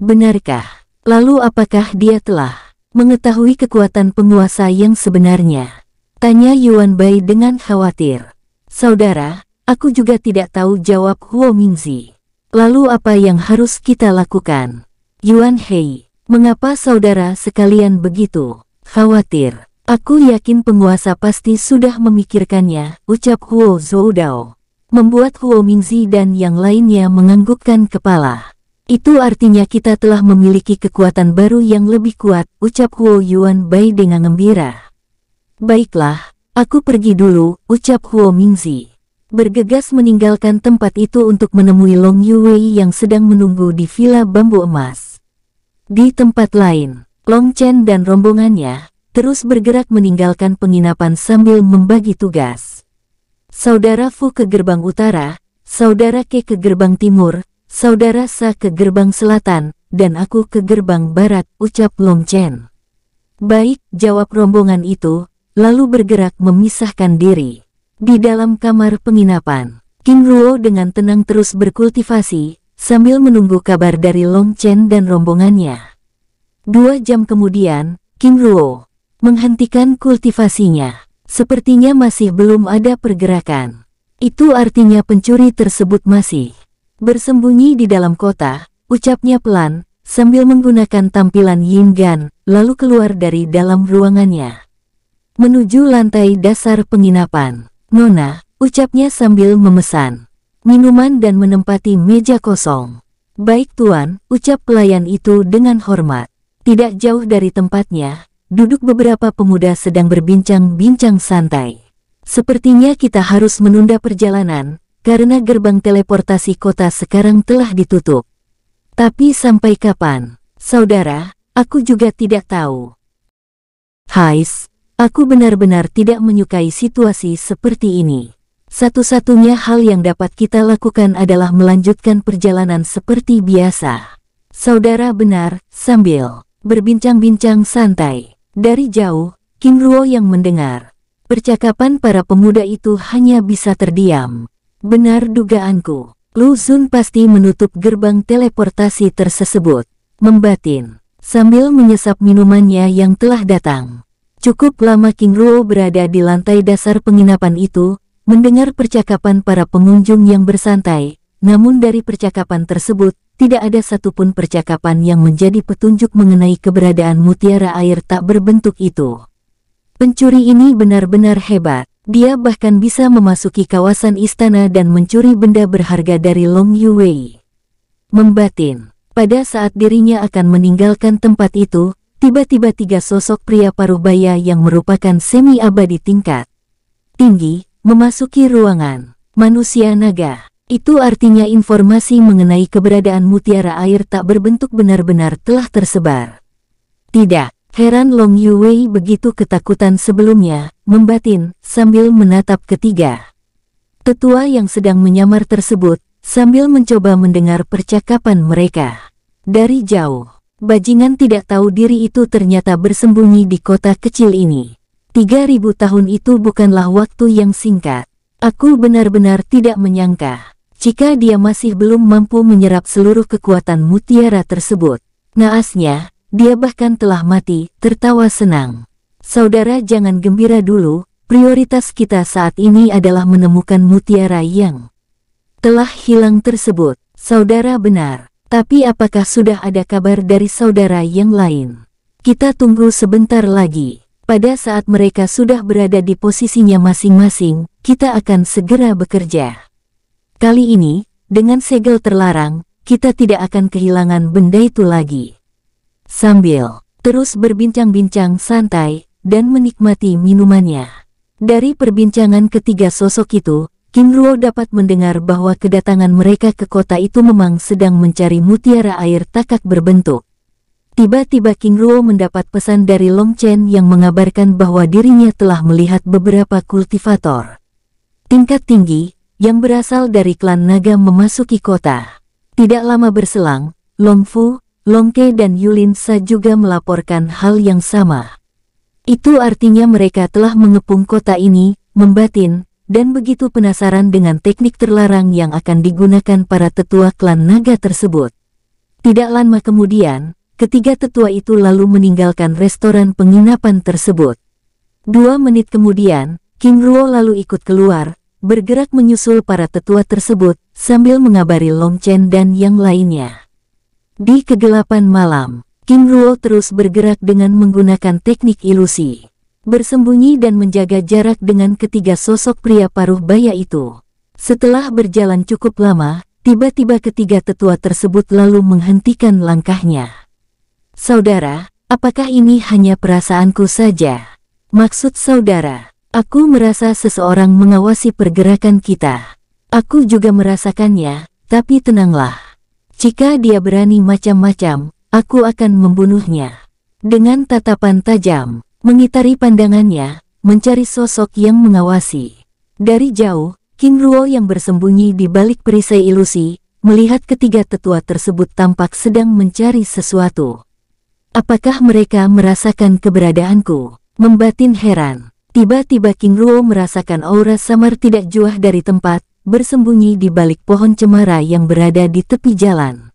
Benarkah? Lalu apakah dia telah mengetahui kekuatan penguasa yang sebenarnya? Tanya Yuan Bai dengan khawatir. Saudara, Aku juga tidak tahu jawab Huo Mingzi. Lalu apa yang harus kita lakukan? Yuan Hei, mengapa saudara sekalian begitu? Khawatir. Aku yakin penguasa pasti sudah memikirkannya, ucap Huo Dao. Membuat Huo Mingzi dan yang lainnya menganggukkan kepala. Itu artinya kita telah memiliki kekuatan baru yang lebih kuat, ucap Huo Yuan Bai dengan gembira. Baiklah, aku pergi dulu, ucap Huo Mingzi bergegas meninggalkan tempat itu untuk menemui Long Yuwei yang sedang menunggu di Villa Bambu Emas. Di tempat lain, Long Chen dan rombongannya terus bergerak meninggalkan penginapan sambil membagi tugas. Saudara Fu ke gerbang utara, saudara Ke ke gerbang timur, saudara Sa ke gerbang selatan, dan aku ke gerbang barat, ucap Long Chen. Baik, jawab rombongan itu, lalu bergerak memisahkan diri. Di dalam kamar penginapan, Kim Ruo dengan tenang terus berkultivasi, sambil menunggu kabar dari Long Chen dan rombongannya. Dua jam kemudian, Kim Ruo menghentikan kultivasinya. Sepertinya masih belum ada pergerakan. Itu artinya pencuri tersebut masih bersembunyi di dalam kota, ucapnya pelan, sambil menggunakan tampilan Yin Gan, lalu keluar dari dalam ruangannya. Menuju lantai dasar penginapan. Nona, ucapnya sambil memesan. Minuman dan menempati meja kosong. Baik tuan, ucap pelayan itu dengan hormat. Tidak jauh dari tempatnya, duduk beberapa pemuda sedang berbincang-bincang santai. Sepertinya kita harus menunda perjalanan, karena gerbang teleportasi kota sekarang telah ditutup. Tapi sampai kapan? Saudara, aku juga tidak tahu. Hais, Aku benar-benar tidak menyukai situasi seperti ini. Satu-satunya hal yang dapat kita lakukan adalah melanjutkan perjalanan seperti biasa. Saudara benar, sambil berbincang-bincang santai. Dari jauh, Kim Ruo yang mendengar. Percakapan para pemuda itu hanya bisa terdiam. Benar dugaanku. Lu Zun pasti menutup gerbang teleportasi tersebut. Membatin, sambil menyesap minumannya yang telah datang. Cukup lama King Ruo berada di lantai dasar penginapan itu, mendengar percakapan para pengunjung yang bersantai, namun dari percakapan tersebut, tidak ada satupun percakapan yang menjadi petunjuk mengenai keberadaan mutiara air tak berbentuk itu. Pencuri ini benar-benar hebat. Dia bahkan bisa memasuki kawasan istana dan mencuri benda berharga dari Long Yue. Membatin, pada saat dirinya akan meninggalkan tempat itu, tiba-tiba tiga sosok pria Parubaya yang merupakan semi-abadi tingkat tinggi memasuki ruangan. Manusia naga, itu artinya informasi mengenai keberadaan mutiara air tak berbentuk benar-benar telah tersebar. Tidak, Heran Long Wei begitu ketakutan sebelumnya, membatin, sambil menatap ketiga. Tetua yang sedang menyamar tersebut, sambil mencoba mendengar percakapan mereka. Dari jauh, Bajingan tidak tahu diri itu ternyata bersembunyi di kota kecil ini. 3000 tahun itu bukanlah waktu yang singkat. Aku benar-benar tidak menyangka jika dia masih belum mampu menyerap seluruh kekuatan mutiara tersebut. Naasnya, dia bahkan telah mati, tertawa senang. Saudara jangan gembira dulu, prioritas kita saat ini adalah menemukan mutiara yang telah hilang tersebut. Saudara benar, tapi apakah sudah ada kabar dari saudara yang lain? Kita tunggu sebentar lagi. Pada saat mereka sudah berada di posisinya masing-masing, kita akan segera bekerja. Kali ini, dengan segel terlarang, kita tidak akan kehilangan benda itu lagi. Sambil terus berbincang-bincang santai dan menikmati minumannya. Dari perbincangan ketiga sosok itu, Kim Ruo dapat mendengar bahwa kedatangan mereka ke kota itu memang sedang mencari mutiara air takak berbentuk. Tiba-tiba King Ruo mendapat pesan dari Long Chen yang mengabarkan bahwa dirinya telah melihat beberapa kultivator. Tingkat tinggi, yang berasal dari klan naga memasuki kota. Tidak lama berselang, Long Fu, Long Ke dan Yulin Sa juga melaporkan hal yang sama. Itu artinya mereka telah mengepung kota ini, membatin, dan begitu penasaran dengan teknik terlarang yang akan digunakan para tetua klan naga tersebut. Tidak lama kemudian, ketiga tetua itu lalu meninggalkan restoran penginapan tersebut. Dua menit kemudian, Kim Ruo lalu ikut keluar, bergerak menyusul para tetua tersebut sambil mengabari Long Chen dan yang lainnya. Di kegelapan malam, Kim Ruo terus bergerak dengan menggunakan teknik ilusi bersembunyi dan menjaga jarak dengan ketiga sosok pria paruh baya itu. Setelah berjalan cukup lama, tiba-tiba ketiga tetua tersebut lalu menghentikan langkahnya. Saudara, apakah ini hanya perasaanku saja? Maksud saudara, aku merasa seseorang mengawasi pergerakan kita. Aku juga merasakannya, tapi tenanglah. Jika dia berani macam-macam, aku akan membunuhnya. Dengan tatapan tajam, Mengitari pandangannya, mencari sosok yang mengawasi. Dari jauh, King Ruo yang bersembunyi di balik perisai ilusi, melihat ketiga tetua tersebut tampak sedang mencari sesuatu. Apakah mereka merasakan keberadaanku? Membatin heran. Tiba-tiba King Ruo merasakan aura samar tidak juah dari tempat, bersembunyi di balik pohon cemara yang berada di tepi jalan.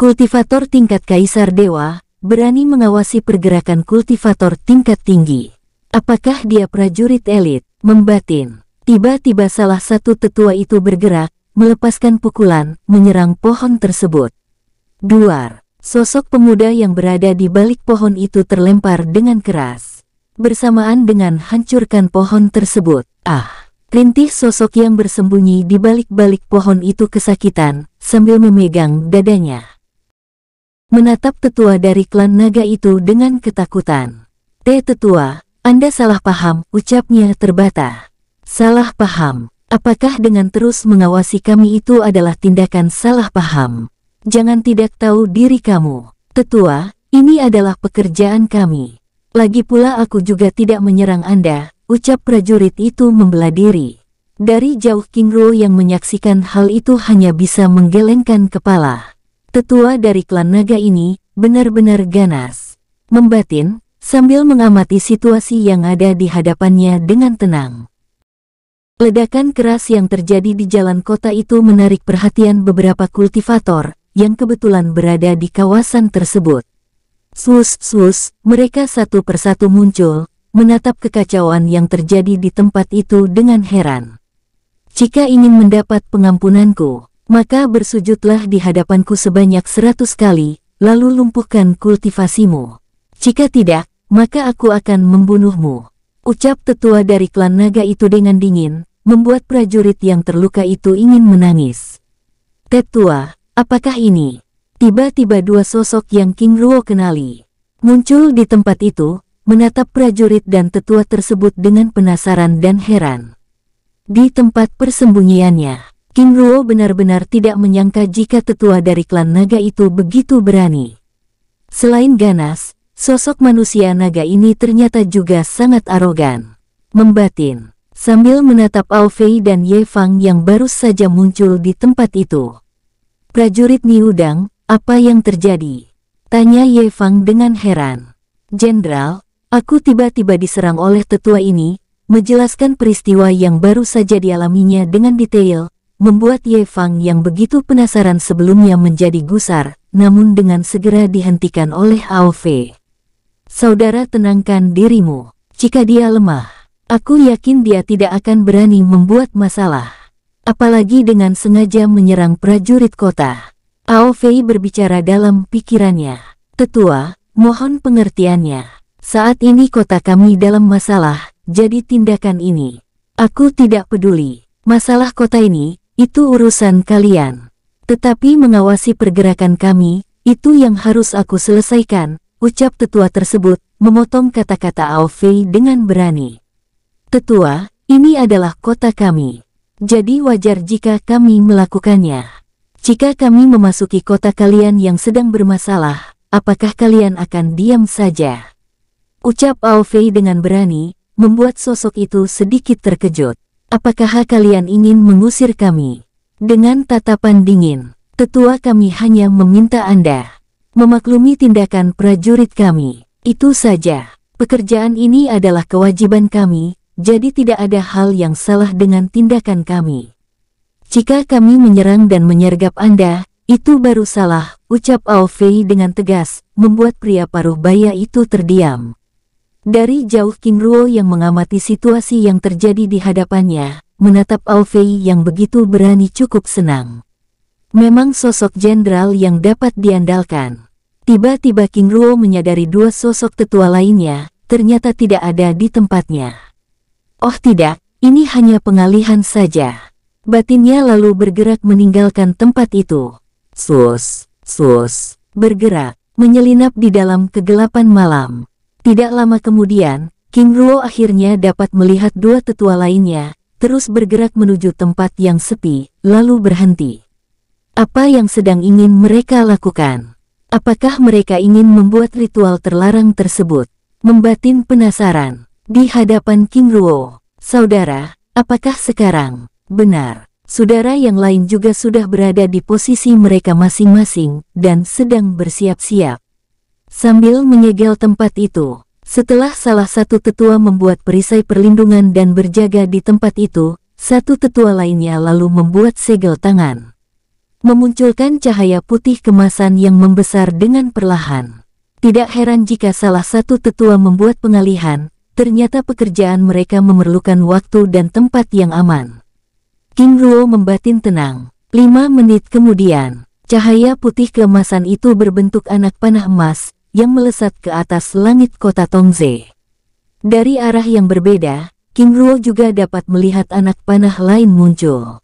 Kultivator tingkat Kaisar Dewa, berani mengawasi pergerakan kultivator tingkat tinggi. Apakah dia prajurit elit? Membatin. Tiba-tiba salah satu tetua itu bergerak, melepaskan pukulan, menyerang pohon tersebut. Duar. Sosok pemuda yang berada di balik pohon itu terlempar dengan keras. Bersamaan dengan hancurkan pohon tersebut. Ah! Rintih sosok yang bersembunyi di balik-balik pohon itu kesakitan sambil memegang dadanya. Menatap tetua dari klan naga itu dengan ketakutan. Teh tetua, Anda salah paham, ucapnya terbata. Salah paham, apakah dengan terus mengawasi kami itu adalah tindakan salah paham? Jangan tidak tahu diri kamu. Tetua, ini adalah pekerjaan kami. Lagi pula aku juga tidak menyerang Anda, ucap prajurit itu membelah diri. Dari jauh King Kingro yang menyaksikan hal itu hanya bisa menggelengkan kepala tetua dari klan naga ini, benar-benar ganas. Membatin, sambil mengamati situasi yang ada di hadapannya dengan tenang. Ledakan keras yang terjadi di jalan kota itu menarik perhatian beberapa kultivator yang kebetulan berada di kawasan tersebut. Sus-sus, mereka satu persatu muncul, menatap kekacauan yang terjadi di tempat itu dengan heran. Jika ingin mendapat pengampunanku, maka bersujudlah di hadapanku sebanyak seratus kali, lalu lumpuhkan kultivasimu. Jika tidak, maka aku akan membunuhmu. Ucap tetua dari klan naga itu dengan dingin, membuat prajurit yang terluka itu ingin menangis. Tetua, apakah ini? Tiba-tiba dua sosok yang King Ruo kenali. Muncul di tempat itu, menatap prajurit dan tetua tersebut dengan penasaran dan heran. Di tempat persembunyiannya, Kim Ruo benar-benar tidak menyangka jika tetua dari klan naga itu begitu berani. Selain ganas, sosok manusia naga ini ternyata juga sangat arogan. Membatin, sambil menatap Ao Fei dan Ye Fang yang baru saja muncul di tempat itu. Prajurit Niudang, apa yang terjadi? Tanya Ye Fang dengan heran. Jenderal, aku tiba-tiba diserang oleh tetua ini, menjelaskan peristiwa yang baru saja dialaminya dengan detail, membuat Ye Fang yang begitu penasaran sebelumnya menjadi gusar, namun dengan segera dihentikan oleh Ao Fei. Saudara tenangkan dirimu, jika dia lemah, aku yakin dia tidak akan berani membuat masalah. Apalagi dengan sengaja menyerang prajurit kota. Ao Fei berbicara dalam pikirannya. Tetua, mohon pengertiannya. Saat ini kota kami dalam masalah, jadi tindakan ini. Aku tidak peduli. Masalah kota ini, itu urusan kalian. Tetapi mengawasi pergerakan kami, itu yang harus aku selesaikan, ucap tetua tersebut, memotong kata-kata Aofei dengan berani. Tetua, ini adalah kota kami. Jadi wajar jika kami melakukannya. Jika kami memasuki kota kalian yang sedang bermasalah, apakah kalian akan diam saja? Ucap Aofei dengan berani, membuat sosok itu sedikit terkejut. Apakah kalian ingin mengusir kami? Dengan tatapan dingin, tetua kami hanya meminta Anda memaklumi tindakan prajurit kami. Itu saja. Pekerjaan ini adalah kewajiban kami, jadi tidak ada hal yang salah dengan tindakan kami. Jika kami menyerang dan menyergap Anda, itu baru salah, ucap Alfei dengan tegas, membuat pria paruh baya itu terdiam. Dari jauh King Ruo yang mengamati situasi yang terjadi di hadapannya, menatap Alfei yang begitu berani cukup senang. Memang sosok jenderal yang dapat diandalkan. Tiba-tiba King Ruo menyadari dua sosok tetua lainnya, ternyata tidak ada di tempatnya. Oh tidak, ini hanya pengalihan saja. Batinnya lalu bergerak meninggalkan tempat itu. Sus, sus, bergerak, menyelinap di dalam kegelapan malam. Tidak lama kemudian, King Ruo akhirnya dapat melihat dua tetua lainnya, terus bergerak menuju tempat yang sepi, lalu berhenti. Apa yang sedang ingin mereka lakukan? Apakah mereka ingin membuat ritual terlarang tersebut? Membatin penasaran, di hadapan King Ruo, saudara, apakah sekarang, benar, saudara yang lain juga sudah berada di posisi mereka masing-masing, dan sedang bersiap-siap sambil menyegel tempat itu. Setelah salah satu tetua membuat perisai perlindungan dan berjaga di tempat itu, satu tetua lainnya lalu membuat segel tangan. Memunculkan cahaya putih kemasan yang membesar dengan perlahan. Tidak heran jika salah satu tetua membuat pengalihan, ternyata pekerjaan mereka memerlukan waktu dan tempat yang aman. King Ruo membatin tenang. Lima menit kemudian, cahaya putih kemasan itu berbentuk anak panah emas, yang melesat ke atas langit kota Tongze. Dari arah yang berbeda, King Ruo juga dapat melihat anak panah lain muncul.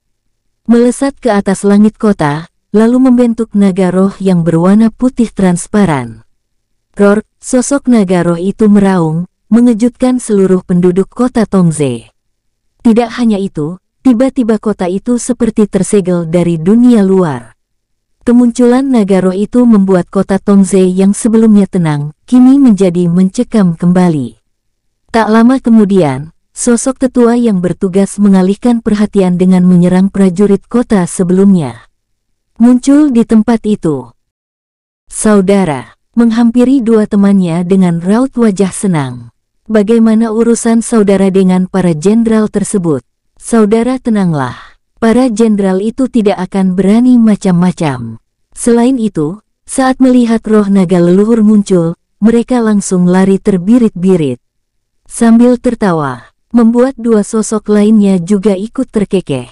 Melesat ke atas langit kota, lalu membentuk naga roh yang berwarna putih transparan. Ror, sosok naga roh itu meraung, mengejutkan seluruh penduduk kota Tongze. Tidak hanya itu, tiba-tiba kota itu seperti tersegel dari dunia luar. Kemunculan Nagaro itu membuat kota Tongze yang sebelumnya tenang, kini menjadi mencekam kembali. Tak lama kemudian, sosok tetua yang bertugas mengalihkan perhatian dengan menyerang prajurit kota sebelumnya. Muncul di tempat itu. Saudara, menghampiri dua temannya dengan raut wajah senang. Bagaimana urusan saudara dengan para jenderal tersebut? Saudara tenanglah para jenderal itu tidak akan berani macam-macam. Selain itu, saat melihat roh naga leluhur muncul, mereka langsung lari terbirit-birit. Sambil tertawa, membuat dua sosok lainnya juga ikut terkekeh.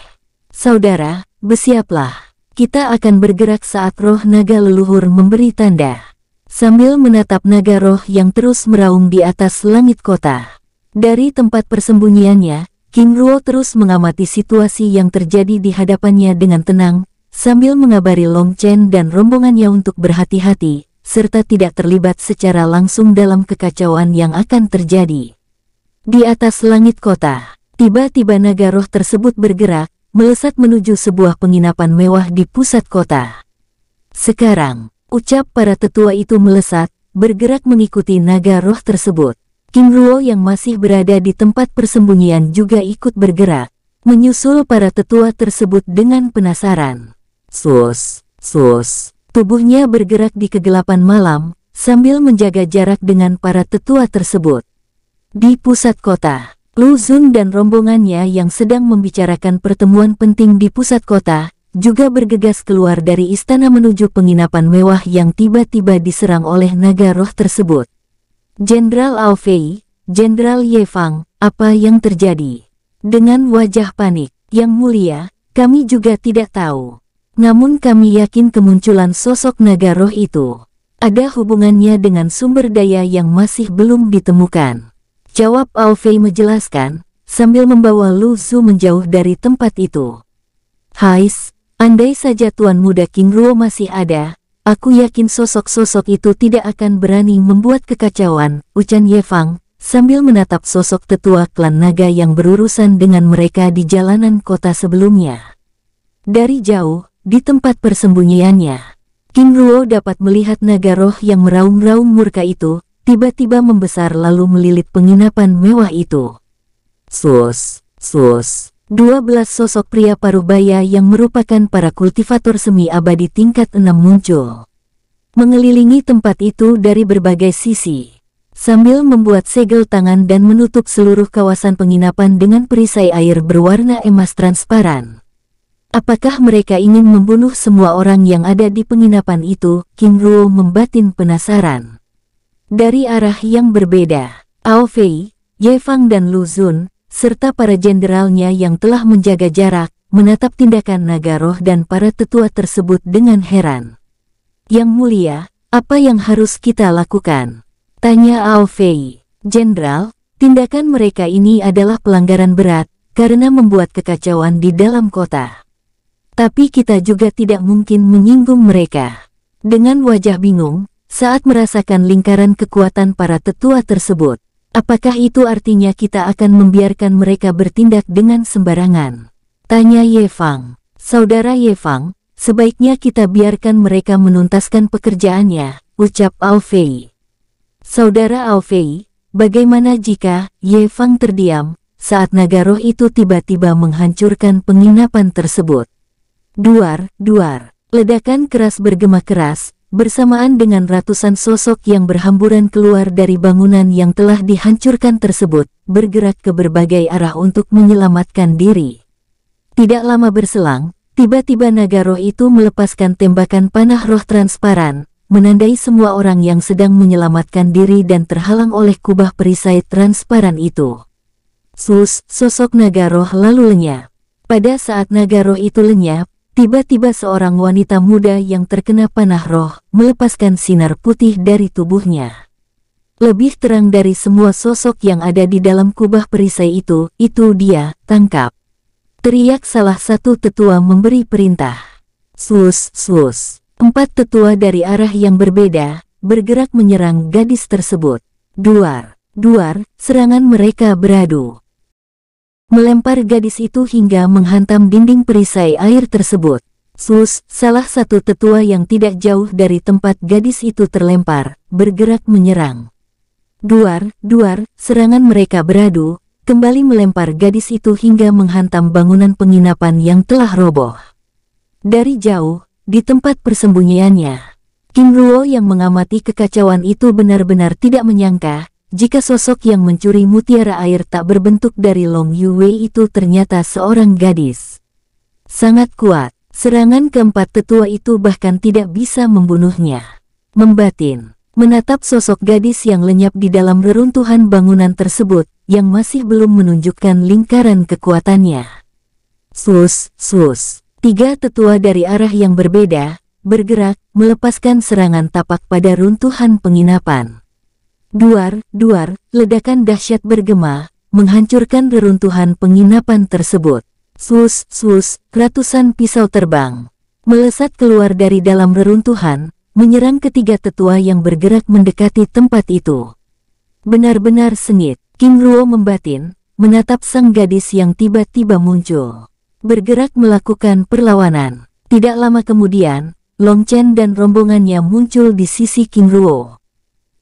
Saudara, bersiaplah. Kita akan bergerak saat roh naga leluhur memberi tanda. Sambil menatap naga roh yang terus meraung di atas langit kota. Dari tempat persembunyiannya, Kim Ruo terus mengamati situasi yang terjadi di hadapannya dengan tenang, sambil mengabari Long Chen dan rombongannya untuk berhati-hati, serta tidak terlibat secara langsung dalam kekacauan yang akan terjadi. Di atas langit kota, tiba-tiba naga roh tersebut bergerak, melesat menuju sebuah penginapan mewah di pusat kota. Sekarang, ucap para tetua itu melesat, bergerak mengikuti naga roh tersebut. Kim Ruo yang masih berada di tempat persembunyian juga ikut bergerak, menyusul para tetua tersebut dengan penasaran. Sus, sus, tubuhnya bergerak di kegelapan malam, sambil menjaga jarak dengan para tetua tersebut. Di pusat kota, Lu Zun dan rombongannya yang sedang membicarakan pertemuan penting di pusat kota, juga bergegas keluar dari istana menuju penginapan mewah yang tiba-tiba diserang oleh naga roh tersebut. Jenderal Aofei, Jenderal Ye Fang, apa yang terjadi? Dengan wajah panik, yang mulia, kami juga tidak tahu. Namun kami yakin kemunculan sosok naga roh itu ada hubungannya dengan sumber daya yang masih belum ditemukan. Jawab Aofei menjelaskan, sambil membawa Lu Su menjauh dari tempat itu. Hais, andai saja Tuan Muda King Ruo masih ada, Aku yakin sosok-sosok itu tidak akan berani membuat kekacauan, ucan Yefang, sambil menatap sosok tetua klan naga yang berurusan dengan mereka di jalanan kota sebelumnya. Dari jauh, di tempat persembunyiannya, Kim Ruo dapat melihat naga roh yang meraung-raung murka itu, tiba-tiba membesar lalu melilit penginapan mewah itu. Sus, sus, 12 sosok pria parubaya yang merupakan para kultivator semi abadi tingkat 6 muncul. Mengelilingi tempat itu dari berbagai sisi. Sambil membuat segel tangan dan menutup seluruh kawasan penginapan dengan perisai air berwarna emas transparan. Apakah mereka ingin membunuh semua orang yang ada di penginapan itu? Kim Ruo membatin penasaran. Dari arah yang berbeda, Ao Fei, Ye Fang dan Lu Zun, serta para jenderalnya yang telah menjaga jarak, menatap tindakan naga roh dan para tetua tersebut dengan heran. Yang mulia, apa yang harus kita lakukan? Tanya Ao Fei. Jenderal, tindakan mereka ini adalah pelanggaran berat, karena membuat kekacauan di dalam kota. Tapi kita juga tidak mungkin menyinggung mereka. Dengan wajah bingung, saat merasakan lingkaran kekuatan para tetua tersebut, Apakah itu artinya kita akan membiarkan mereka bertindak dengan sembarangan? Tanya Ye Fang. Saudara Ye Fang, sebaiknya kita biarkan mereka menuntaskan pekerjaannya, ucap Ao Fei. Saudara Ao Fei, bagaimana jika Ye Fang terdiam saat naga roh itu tiba-tiba menghancurkan penginapan tersebut? Duar, duar, ledakan keras bergema keras, bersamaan dengan ratusan sosok yang berhamburan keluar dari bangunan yang telah dihancurkan tersebut, bergerak ke berbagai arah untuk menyelamatkan diri. Tidak lama berselang, tiba-tiba naga roh itu melepaskan tembakan panah roh transparan, menandai semua orang yang sedang menyelamatkan diri dan terhalang oleh kubah perisai transparan itu. Sus, sosok naga roh lalu lenyap. Pada saat naga roh itu lenyap, Tiba-tiba seorang wanita muda yang terkena panah roh melepaskan sinar putih dari tubuhnya. Lebih terang dari semua sosok yang ada di dalam kubah perisai itu, itu dia, tangkap. Teriak salah satu tetua memberi perintah. Sus, sus. Empat tetua dari arah yang berbeda, bergerak menyerang gadis tersebut. Duar, duar, serangan mereka beradu melempar gadis itu hingga menghantam dinding perisai air tersebut. Sus, salah satu tetua yang tidak jauh dari tempat gadis itu terlempar, bergerak menyerang. Duar, duar, serangan mereka beradu, kembali melempar gadis itu hingga menghantam bangunan penginapan yang telah roboh. Dari jauh, di tempat persembunyiannya, Kim Ruo yang mengamati kekacauan itu benar-benar tidak menyangka jika sosok yang mencuri mutiara air tak berbentuk dari Long Yuwei itu ternyata seorang gadis. Sangat kuat, serangan keempat tetua itu bahkan tidak bisa membunuhnya. Membatin, menatap sosok gadis yang lenyap di dalam reruntuhan bangunan tersebut, yang masih belum menunjukkan lingkaran kekuatannya. Sus, sus, tiga tetua dari arah yang berbeda, bergerak, melepaskan serangan tapak pada runtuhan penginapan. Duar, duar, ledakan dahsyat bergema, menghancurkan reruntuhan penginapan tersebut. Sus, sus, ratusan pisau terbang. Melesat keluar dari dalam reruntuhan, menyerang ketiga tetua yang bergerak mendekati tempat itu. Benar-benar sengit, King Ruo membatin, menatap sang gadis yang tiba-tiba muncul. Bergerak melakukan perlawanan. Tidak lama kemudian, Long Chen dan rombongannya muncul di sisi King Ruo.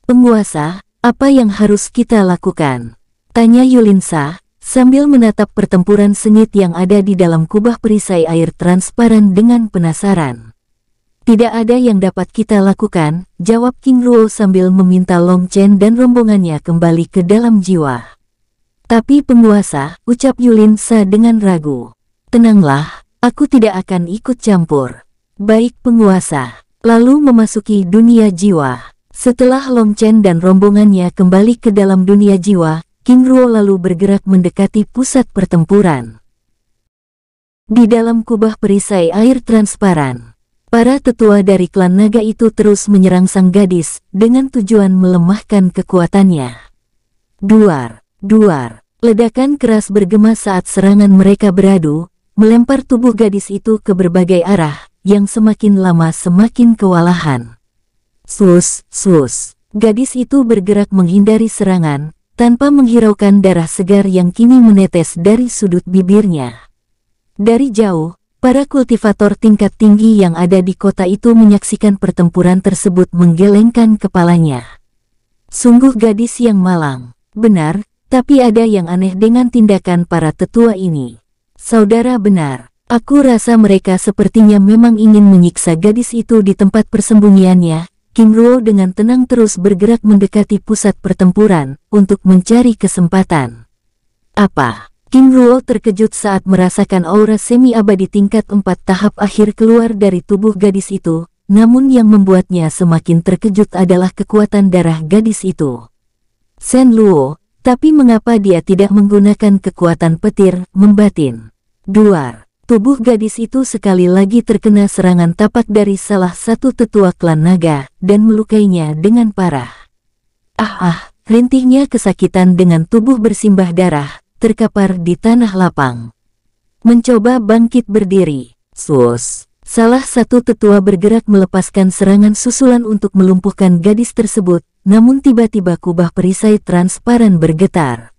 Penguasa, apa yang harus kita lakukan? Tanya Yulinsa, sambil menatap pertempuran sengit yang ada di dalam kubah perisai air transparan dengan penasaran. Tidak ada yang dapat kita lakukan, jawab King Ruo sambil meminta Long Chen dan rombongannya kembali ke dalam jiwa. Tapi penguasa, ucap Yulinsa dengan ragu. Tenanglah, aku tidak akan ikut campur. Baik penguasa, lalu memasuki dunia jiwa. Setelah Long Chen dan rombongannya kembali ke dalam dunia jiwa, King Ruo lalu bergerak mendekati pusat pertempuran. Di dalam kubah perisai air transparan, para tetua dari klan naga itu terus menyerang sang gadis dengan tujuan melemahkan kekuatannya. Duar, duar, ledakan keras bergema saat serangan mereka beradu, melempar tubuh gadis itu ke berbagai arah, yang semakin lama semakin kewalahan. Slus, slus. Gadis itu bergerak menghindari serangan, tanpa menghiraukan darah segar yang kini menetes dari sudut bibirnya. Dari jauh, para kultivator tingkat tinggi yang ada di kota itu menyaksikan pertempuran tersebut menggelengkan kepalanya. Sungguh gadis yang malang. Benar, tapi ada yang aneh dengan tindakan para tetua ini. Saudara benar, aku rasa mereka sepertinya memang ingin menyiksa gadis itu di tempat persembunyiannya, Kim Ruo dengan tenang terus bergerak mendekati pusat pertempuran untuk mencari kesempatan. Apa? Kim Ruo terkejut saat merasakan aura semi-abadi tingkat empat tahap akhir keluar dari tubuh gadis itu, namun yang membuatnya semakin terkejut adalah kekuatan darah gadis itu. Sen Luo, tapi mengapa dia tidak menggunakan kekuatan petir membatin? Duar tubuh gadis itu sekali lagi terkena serangan tapak dari salah satu tetua klan naga dan melukainya dengan parah. Ah ah, rintihnya kesakitan dengan tubuh bersimbah darah, terkapar di tanah lapang. Mencoba bangkit berdiri, sus. Salah satu tetua bergerak melepaskan serangan susulan untuk melumpuhkan gadis tersebut, namun tiba-tiba kubah perisai transparan bergetar.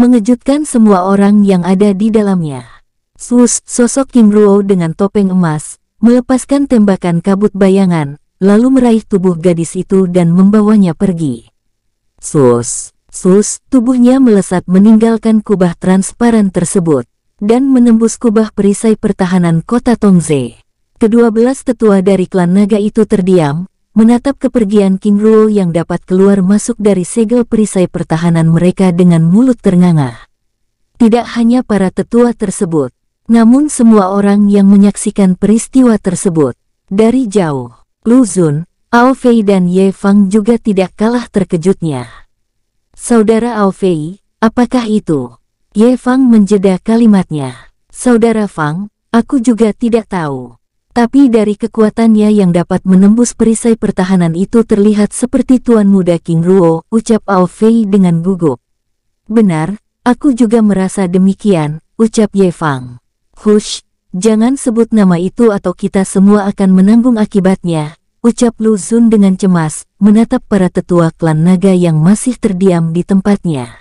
Mengejutkan semua orang yang ada di dalamnya. Sus, sosok Kim Ruo dengan topeng emas, melepaskan tembakan kabut bayangan, lalu meraih tubuh gadis itu dan membawanya pergi. Sus, sus, tubuhnya melesat meninggalkan kubah transparan tersebut, dan menembus kubah perisai pertahanan kota Tongze. Kedua belas tetua dari klan naga itu terdiam, menatap kepergian King Ruo yang dapat keluar masuk dari segel perisai pertahanan mereka dengan mulut ternganga. Tidak hanya para tetua tersebut, namun semua orang yang menyaksikan peristiwa tersebut, dari jauh, Lu Zun, Ao Fei, dan Ye Fang juga tidak kalah terkejutnya. Saudara Ao Fei, apakah itu? Ye Fang menjeda kalimatnya. Saudara Fang, aku juga tidak tahu. Tapi dari kekuatannya yang dapat menembus perisai pertahanan itu terlihat seperti Tuan Muda King Ruo, ucap Ao Fei dengan gugup. Benar, aku juga merasa demikian, ucap Ye Fang. Hush, jangan sebut nama itu atau kita semua akan menanggung akibatnya, ucap Lu Zun dengan cemas, menatap para tetua klan naga yang masih terdiam di tempatnya.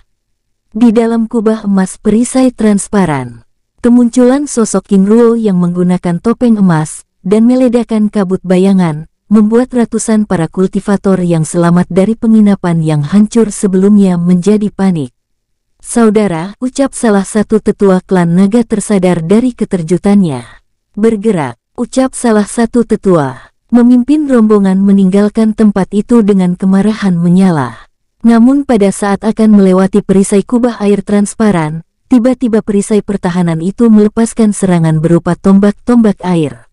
Di dalam kubah emas perisai transparan, kemunculan sosok King Ruo yang menggunakan topeng emas dan meledakan kabut bayangan, membuat ratusan para kultivator yang selamat dari penginapan yang hancur sebelumnya menjadi panik. Saudara, ucap salah satu tetua klan naga tersadar dari keterjutannya. Bergerak, ucap salah satu tetua. Memimpin rombongan meninggalkan tempat itu dengan kemarahan menyala. Namun pada saat akan melewati perisai kubah air transparan, tiba-tiba perisai pertahanan itu melepaskan serangan berupa tombak-tombak air.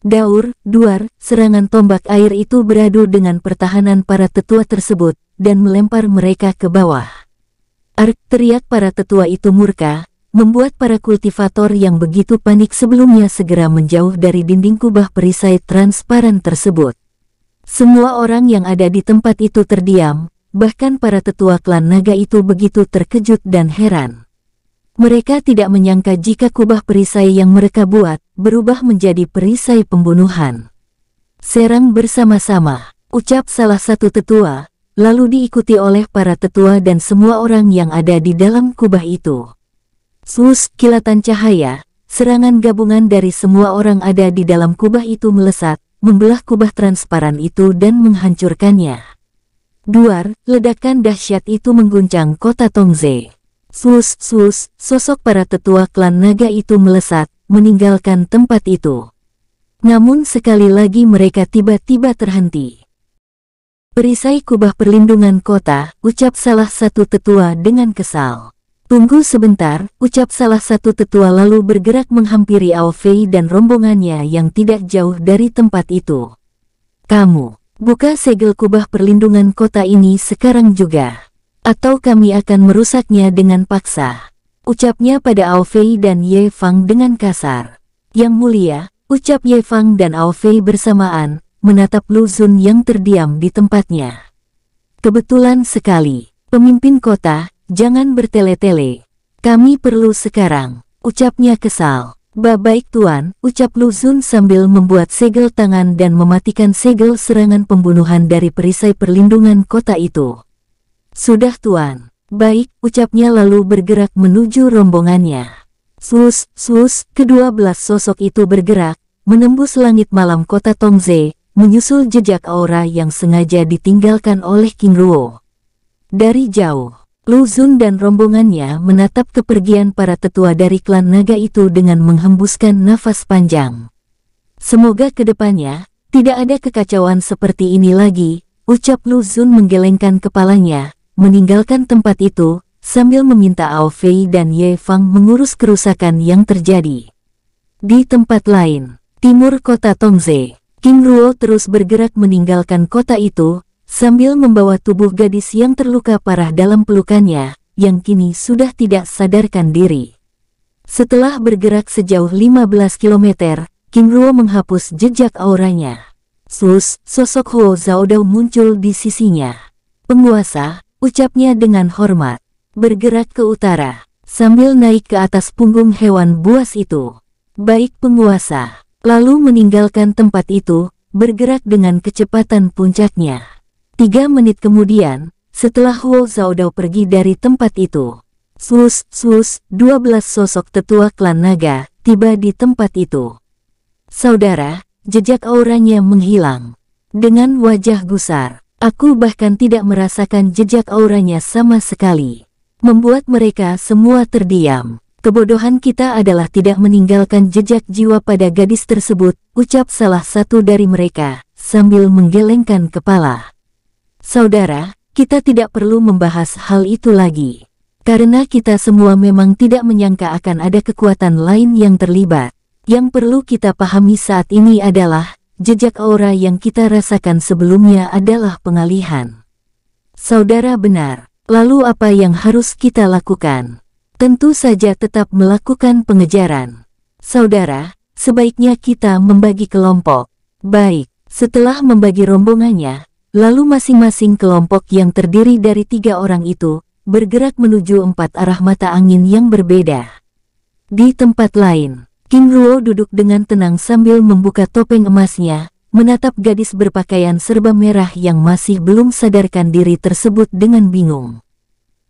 Daur, duar, serangan tombak air itu beradu dengan pertahanan para tetua tersebut, dan melempar mereka ke bawah. Ark teriak para tetua itu murka, membuat para kultivator yang begitu panik sebelumnya segera menjauh dari dinding kubah perisai transparan tersebut. Semua orang yang ada di tempat itu terdiam, bahkan para tetua klan naga itu begitu terkejut dan heran. Mereka tidak menyangka jika kubah perisai yang mereka buat berubah menjadi perisai pembunuhan. Serang bersama-sama, ucap salah satu tetua, lalu diikuti oleh para tetua dan semua orang yang ada di dalam kubah itu. Sus, kilatan cahaya, serangan gabungan dari semua orang ada di dalam kubah itu melesat, membelah kubah transparan itu dan menghancurkannya. Duar, ledakan dahsyat itu mengguncang kota Tongze. Sus, sus, sosok para tetua klan naga itu melesat, meninggalkan tempat itu. Namun sekali lagi mereka tiba-tiba terhenti. Perisai kubah perlindungan kota, ucap salah satu tetua dengan kesal. Tunggu sebentar, ucap salah satu tetua lalu bergerak menghampiri Aofei dan rombongannya yang tidak jauh dari tempat itu. Kamu, buka segel kubah perlindungan kota ini sekarang juga. Atau kami akan merusaknya dengan paksa. Ucapnya pada Aofei dan Ye Fang dengan kasar. Yang mulia, ucap Ye Fang dan Aofei bersamaan, menatap Lu Zun yang terdiam di tempatnya. Kebetulan sekali, pemimpin kota, jangan bertele-tele. Kami perlu sekarang, ucapnya kesal. Baik tuan, ucap Lu Zun sambil membuat segel tangan dan mematikan segel serangan pembunuhan dari perisai perlindungan kota itu. Sudah tuan, baik, ucapnya lalu bergerak menuju rombongannya. Sus, sus, kedua belas sosok itu bergerak, menembus langit malam kota Tongze, menyusul jejak aura yang sengaja ditinggalkan oleh King Ruo. Dari jauh, Lu Zun dan rombongannya menatap kepergian para tetua dari klan naga itu dengan menghembuskan nafas panjang. Semoga kedepannya, tidak ada kekacauan seperti ini lagi, ucap Lu Zun menggelengkan kepalanya, meninggalkan tempat itu, sambil meminta Ao Fei dan Ye Fang mengurus kerusakan yang terjadi. Di tempat lain, timur kota Tongze, Kim Ruo terus bergerak meninggalkan kota itu, sambil membawa tubuh gadis yang terluka parah dalam pelukannya, yang kini sudah tidak sadarkan diri. Setelah bergerak sejauh 15 km, Kim Ruo menghapus jejak auranya. Sus, sosok Huo Zaodao muncul di sisinya. Penguasa, ucapnya dengan hormat, bergerak ke utara, sambil naik ke atas punggung hewan buas itu. Baik penguasa lalu meninggalkan tempat itu, bergerak dengan kecepatan puncaknya. Tiga menit kemudian, setelah Huo Zaodao pergi dari tempat itu, Sus, Sus, belas sosok tetua klan naga, tiba di tempat itu. Saudara, jejak auranya menghilang. Dengan wajah gusar, aku bahkan tidak merasakan jejak auranya sama sekali. Membuat mereka semua terdiam. Kebodohan kita adalah tidak meninggalkan jejak jiwa pada gadis tersebut, ucap salah satu dari mereka, sambil menggelengkan kepala. Saudara, kita tidak perlu membahas hal itu lagi. Karena kita semua memang tidak menyangka akan ada kekuatan lain yang terlibat. Yang perlu kita pahami saat ini adalah, jejak aura yang kita rasakan sebelumnya adalah pengalihan. Saudara benar, lalu apa yang harus kita lakukan? tentu saja tetap melakukan pengejaran. Saudara, sebaiknya kita membagi kelompok. Baik, setelah membagi rombongannya, lalu masing-masing kelompok yang terdiri dari tiga orang itu bergerak menuju empat arah mata angin yang berbeda. Di tempat lain, Kim Ruo duduk dengan tenang sambil membuka topeng emasnya, menatap gadis berpakaian serba merah yang masih belum sadarkan diri tersebut dengan bingung.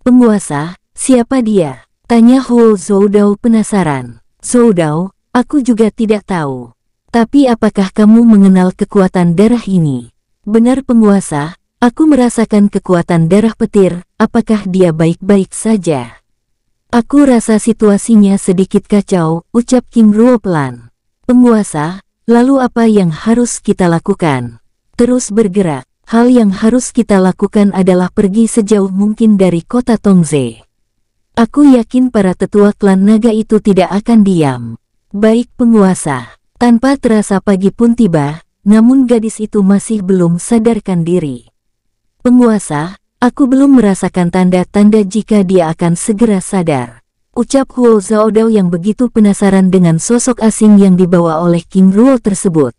Penguasa, siapa dia? Tanya Hul Zoudao penasaran. Zoudao, aku juga tidak tahu. Tapi apakah kamu mengenal kekuatan darah ini? Benar penguasa, aku merasakan kekuatan darah petir, apakah dia baik-baik saja? Aku rasa situasinya sedikit kacau, ucap Kim Ruo pelan. Penguasa, lalu apa yang harus kita lakukan? Terus bergerak. Hal yang harus kita lakukan adalah pergi sejauh mungkin dari kota Tongze. Aku yakin para tetua klan naga itu tidak akan diam. Baik penguasa, tanpa terasa pagi pun tiba, namun gadis itu masih belum sadarkan diri. Penguasa, aku belum merasakan tanda-tanda jika dia akan segera sadar. Ucap Huo Zaodao yang begitu penasaran dengan sosok asing yang dibawa oleh King Ruo tersebut.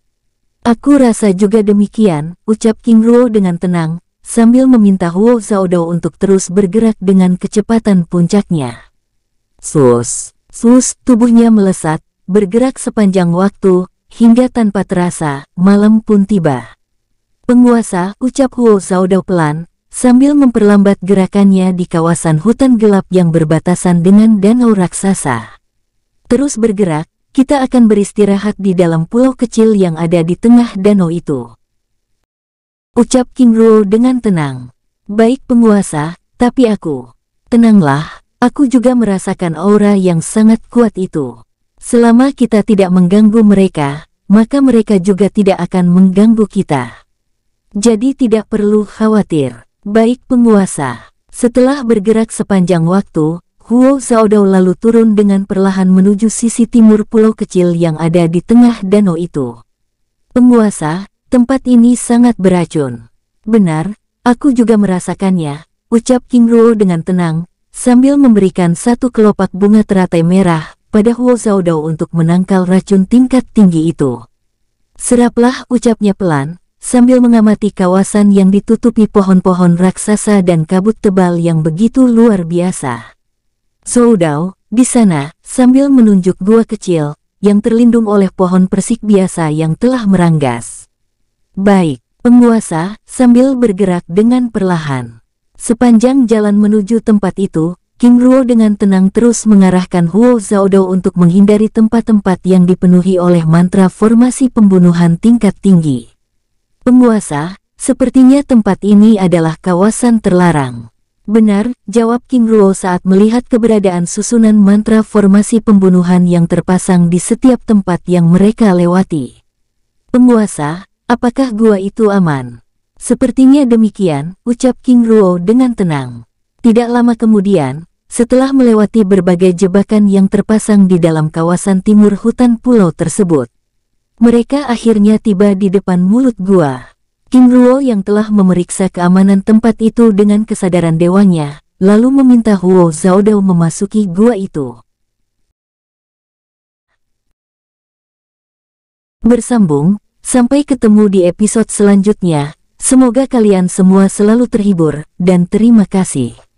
Aku rasa juga demikian, ucap King Ruo dengan tenang, sambil meminta Huo Dao untuk terus bergerak dengan kecepatan puncaknya. Sus, sus, tubuhnya melesat, bergerak sepanjang waktu, hingga tanpa terasa, malam pun tiba. Penguasa, ucap Huo Zhaodao pelan, sambil memperlambat gerakannya di kawasan hutan gelap yang berbatasan dengan danau raksasa. Terus bergerak, kita akan beristirahat di dalam pulau kecil yang ada di tengah danau itu. Ucap King Ruo dengan tenang. Baik penguasa, tapi aku. Tenanglah, aku juga merasakan aura yang sangat kuat itu. Selama kita tidak mengganggu mereka, maka mereka juga tidak akan mengganggu kita. Jadi tidak perlu khawatir, baik penguasa. Setelah bergerak sepanjang waktu, Huo Xiaodao lalu turun dengan perlahan menuju sisi timur pulau kecil yang ada di tengah danau itu. Penguasa, Tempat ini sangat beracun. Benar, aku juga merasakannya, ucap King Ruo dengan tenang, sambil memberikan satu kelopak bunga teratai merah pada Huo Zhaodao untuk menangkal racun tingkat tinggi itu. Seraplah ucapnya pelan, sambil mengamati kawasan yang ditutupi pohon-pohon raksasa dan kabut tebal yang begitu luar biasa. Zhaodao, di sana, sambil menunjuk gua kecil, yang terlindung oleh pohon persik biasa yang telah meranggas. Baik, penguasa, sambil bergerak dengan perlahan. Sepanjang jalan menuju tempat itu, King Ruo dengan tenang terus mengarahkan Huo Zaodo untuk menghindari tempat-tempat yang dipenuhi oleh mantra formasi pembunuhan tingkat tinggi. Penguasa, sepertinya tempat ini adalah kawasan terlarang. Benar, jawab King Ruo saat melihat keberadaan susunan mantra formasi pembunuhan yang terpasang di setiap tempat yang mereka lewati. Penguasa, Apakah gua itu aman? Sepertinya demikian, ucap King Ruo dengan tenang. Tidak lama kemudian, setelah melewati berbagai jebakan yang terpasang di dalam kawasan timur hutan pulau tersebut, mereka akhirnya tiba di depan mulut gua. King Ruo yang telah memeriksa keamanan tempat itu dengan kesadaran dewanya, lalu meminta Huo Zaodao memasuki gua itu. Bersambung, Sampai ketemu di episode selanjutnya, semoga kalian semua selalu terhibur, dan terima kasih.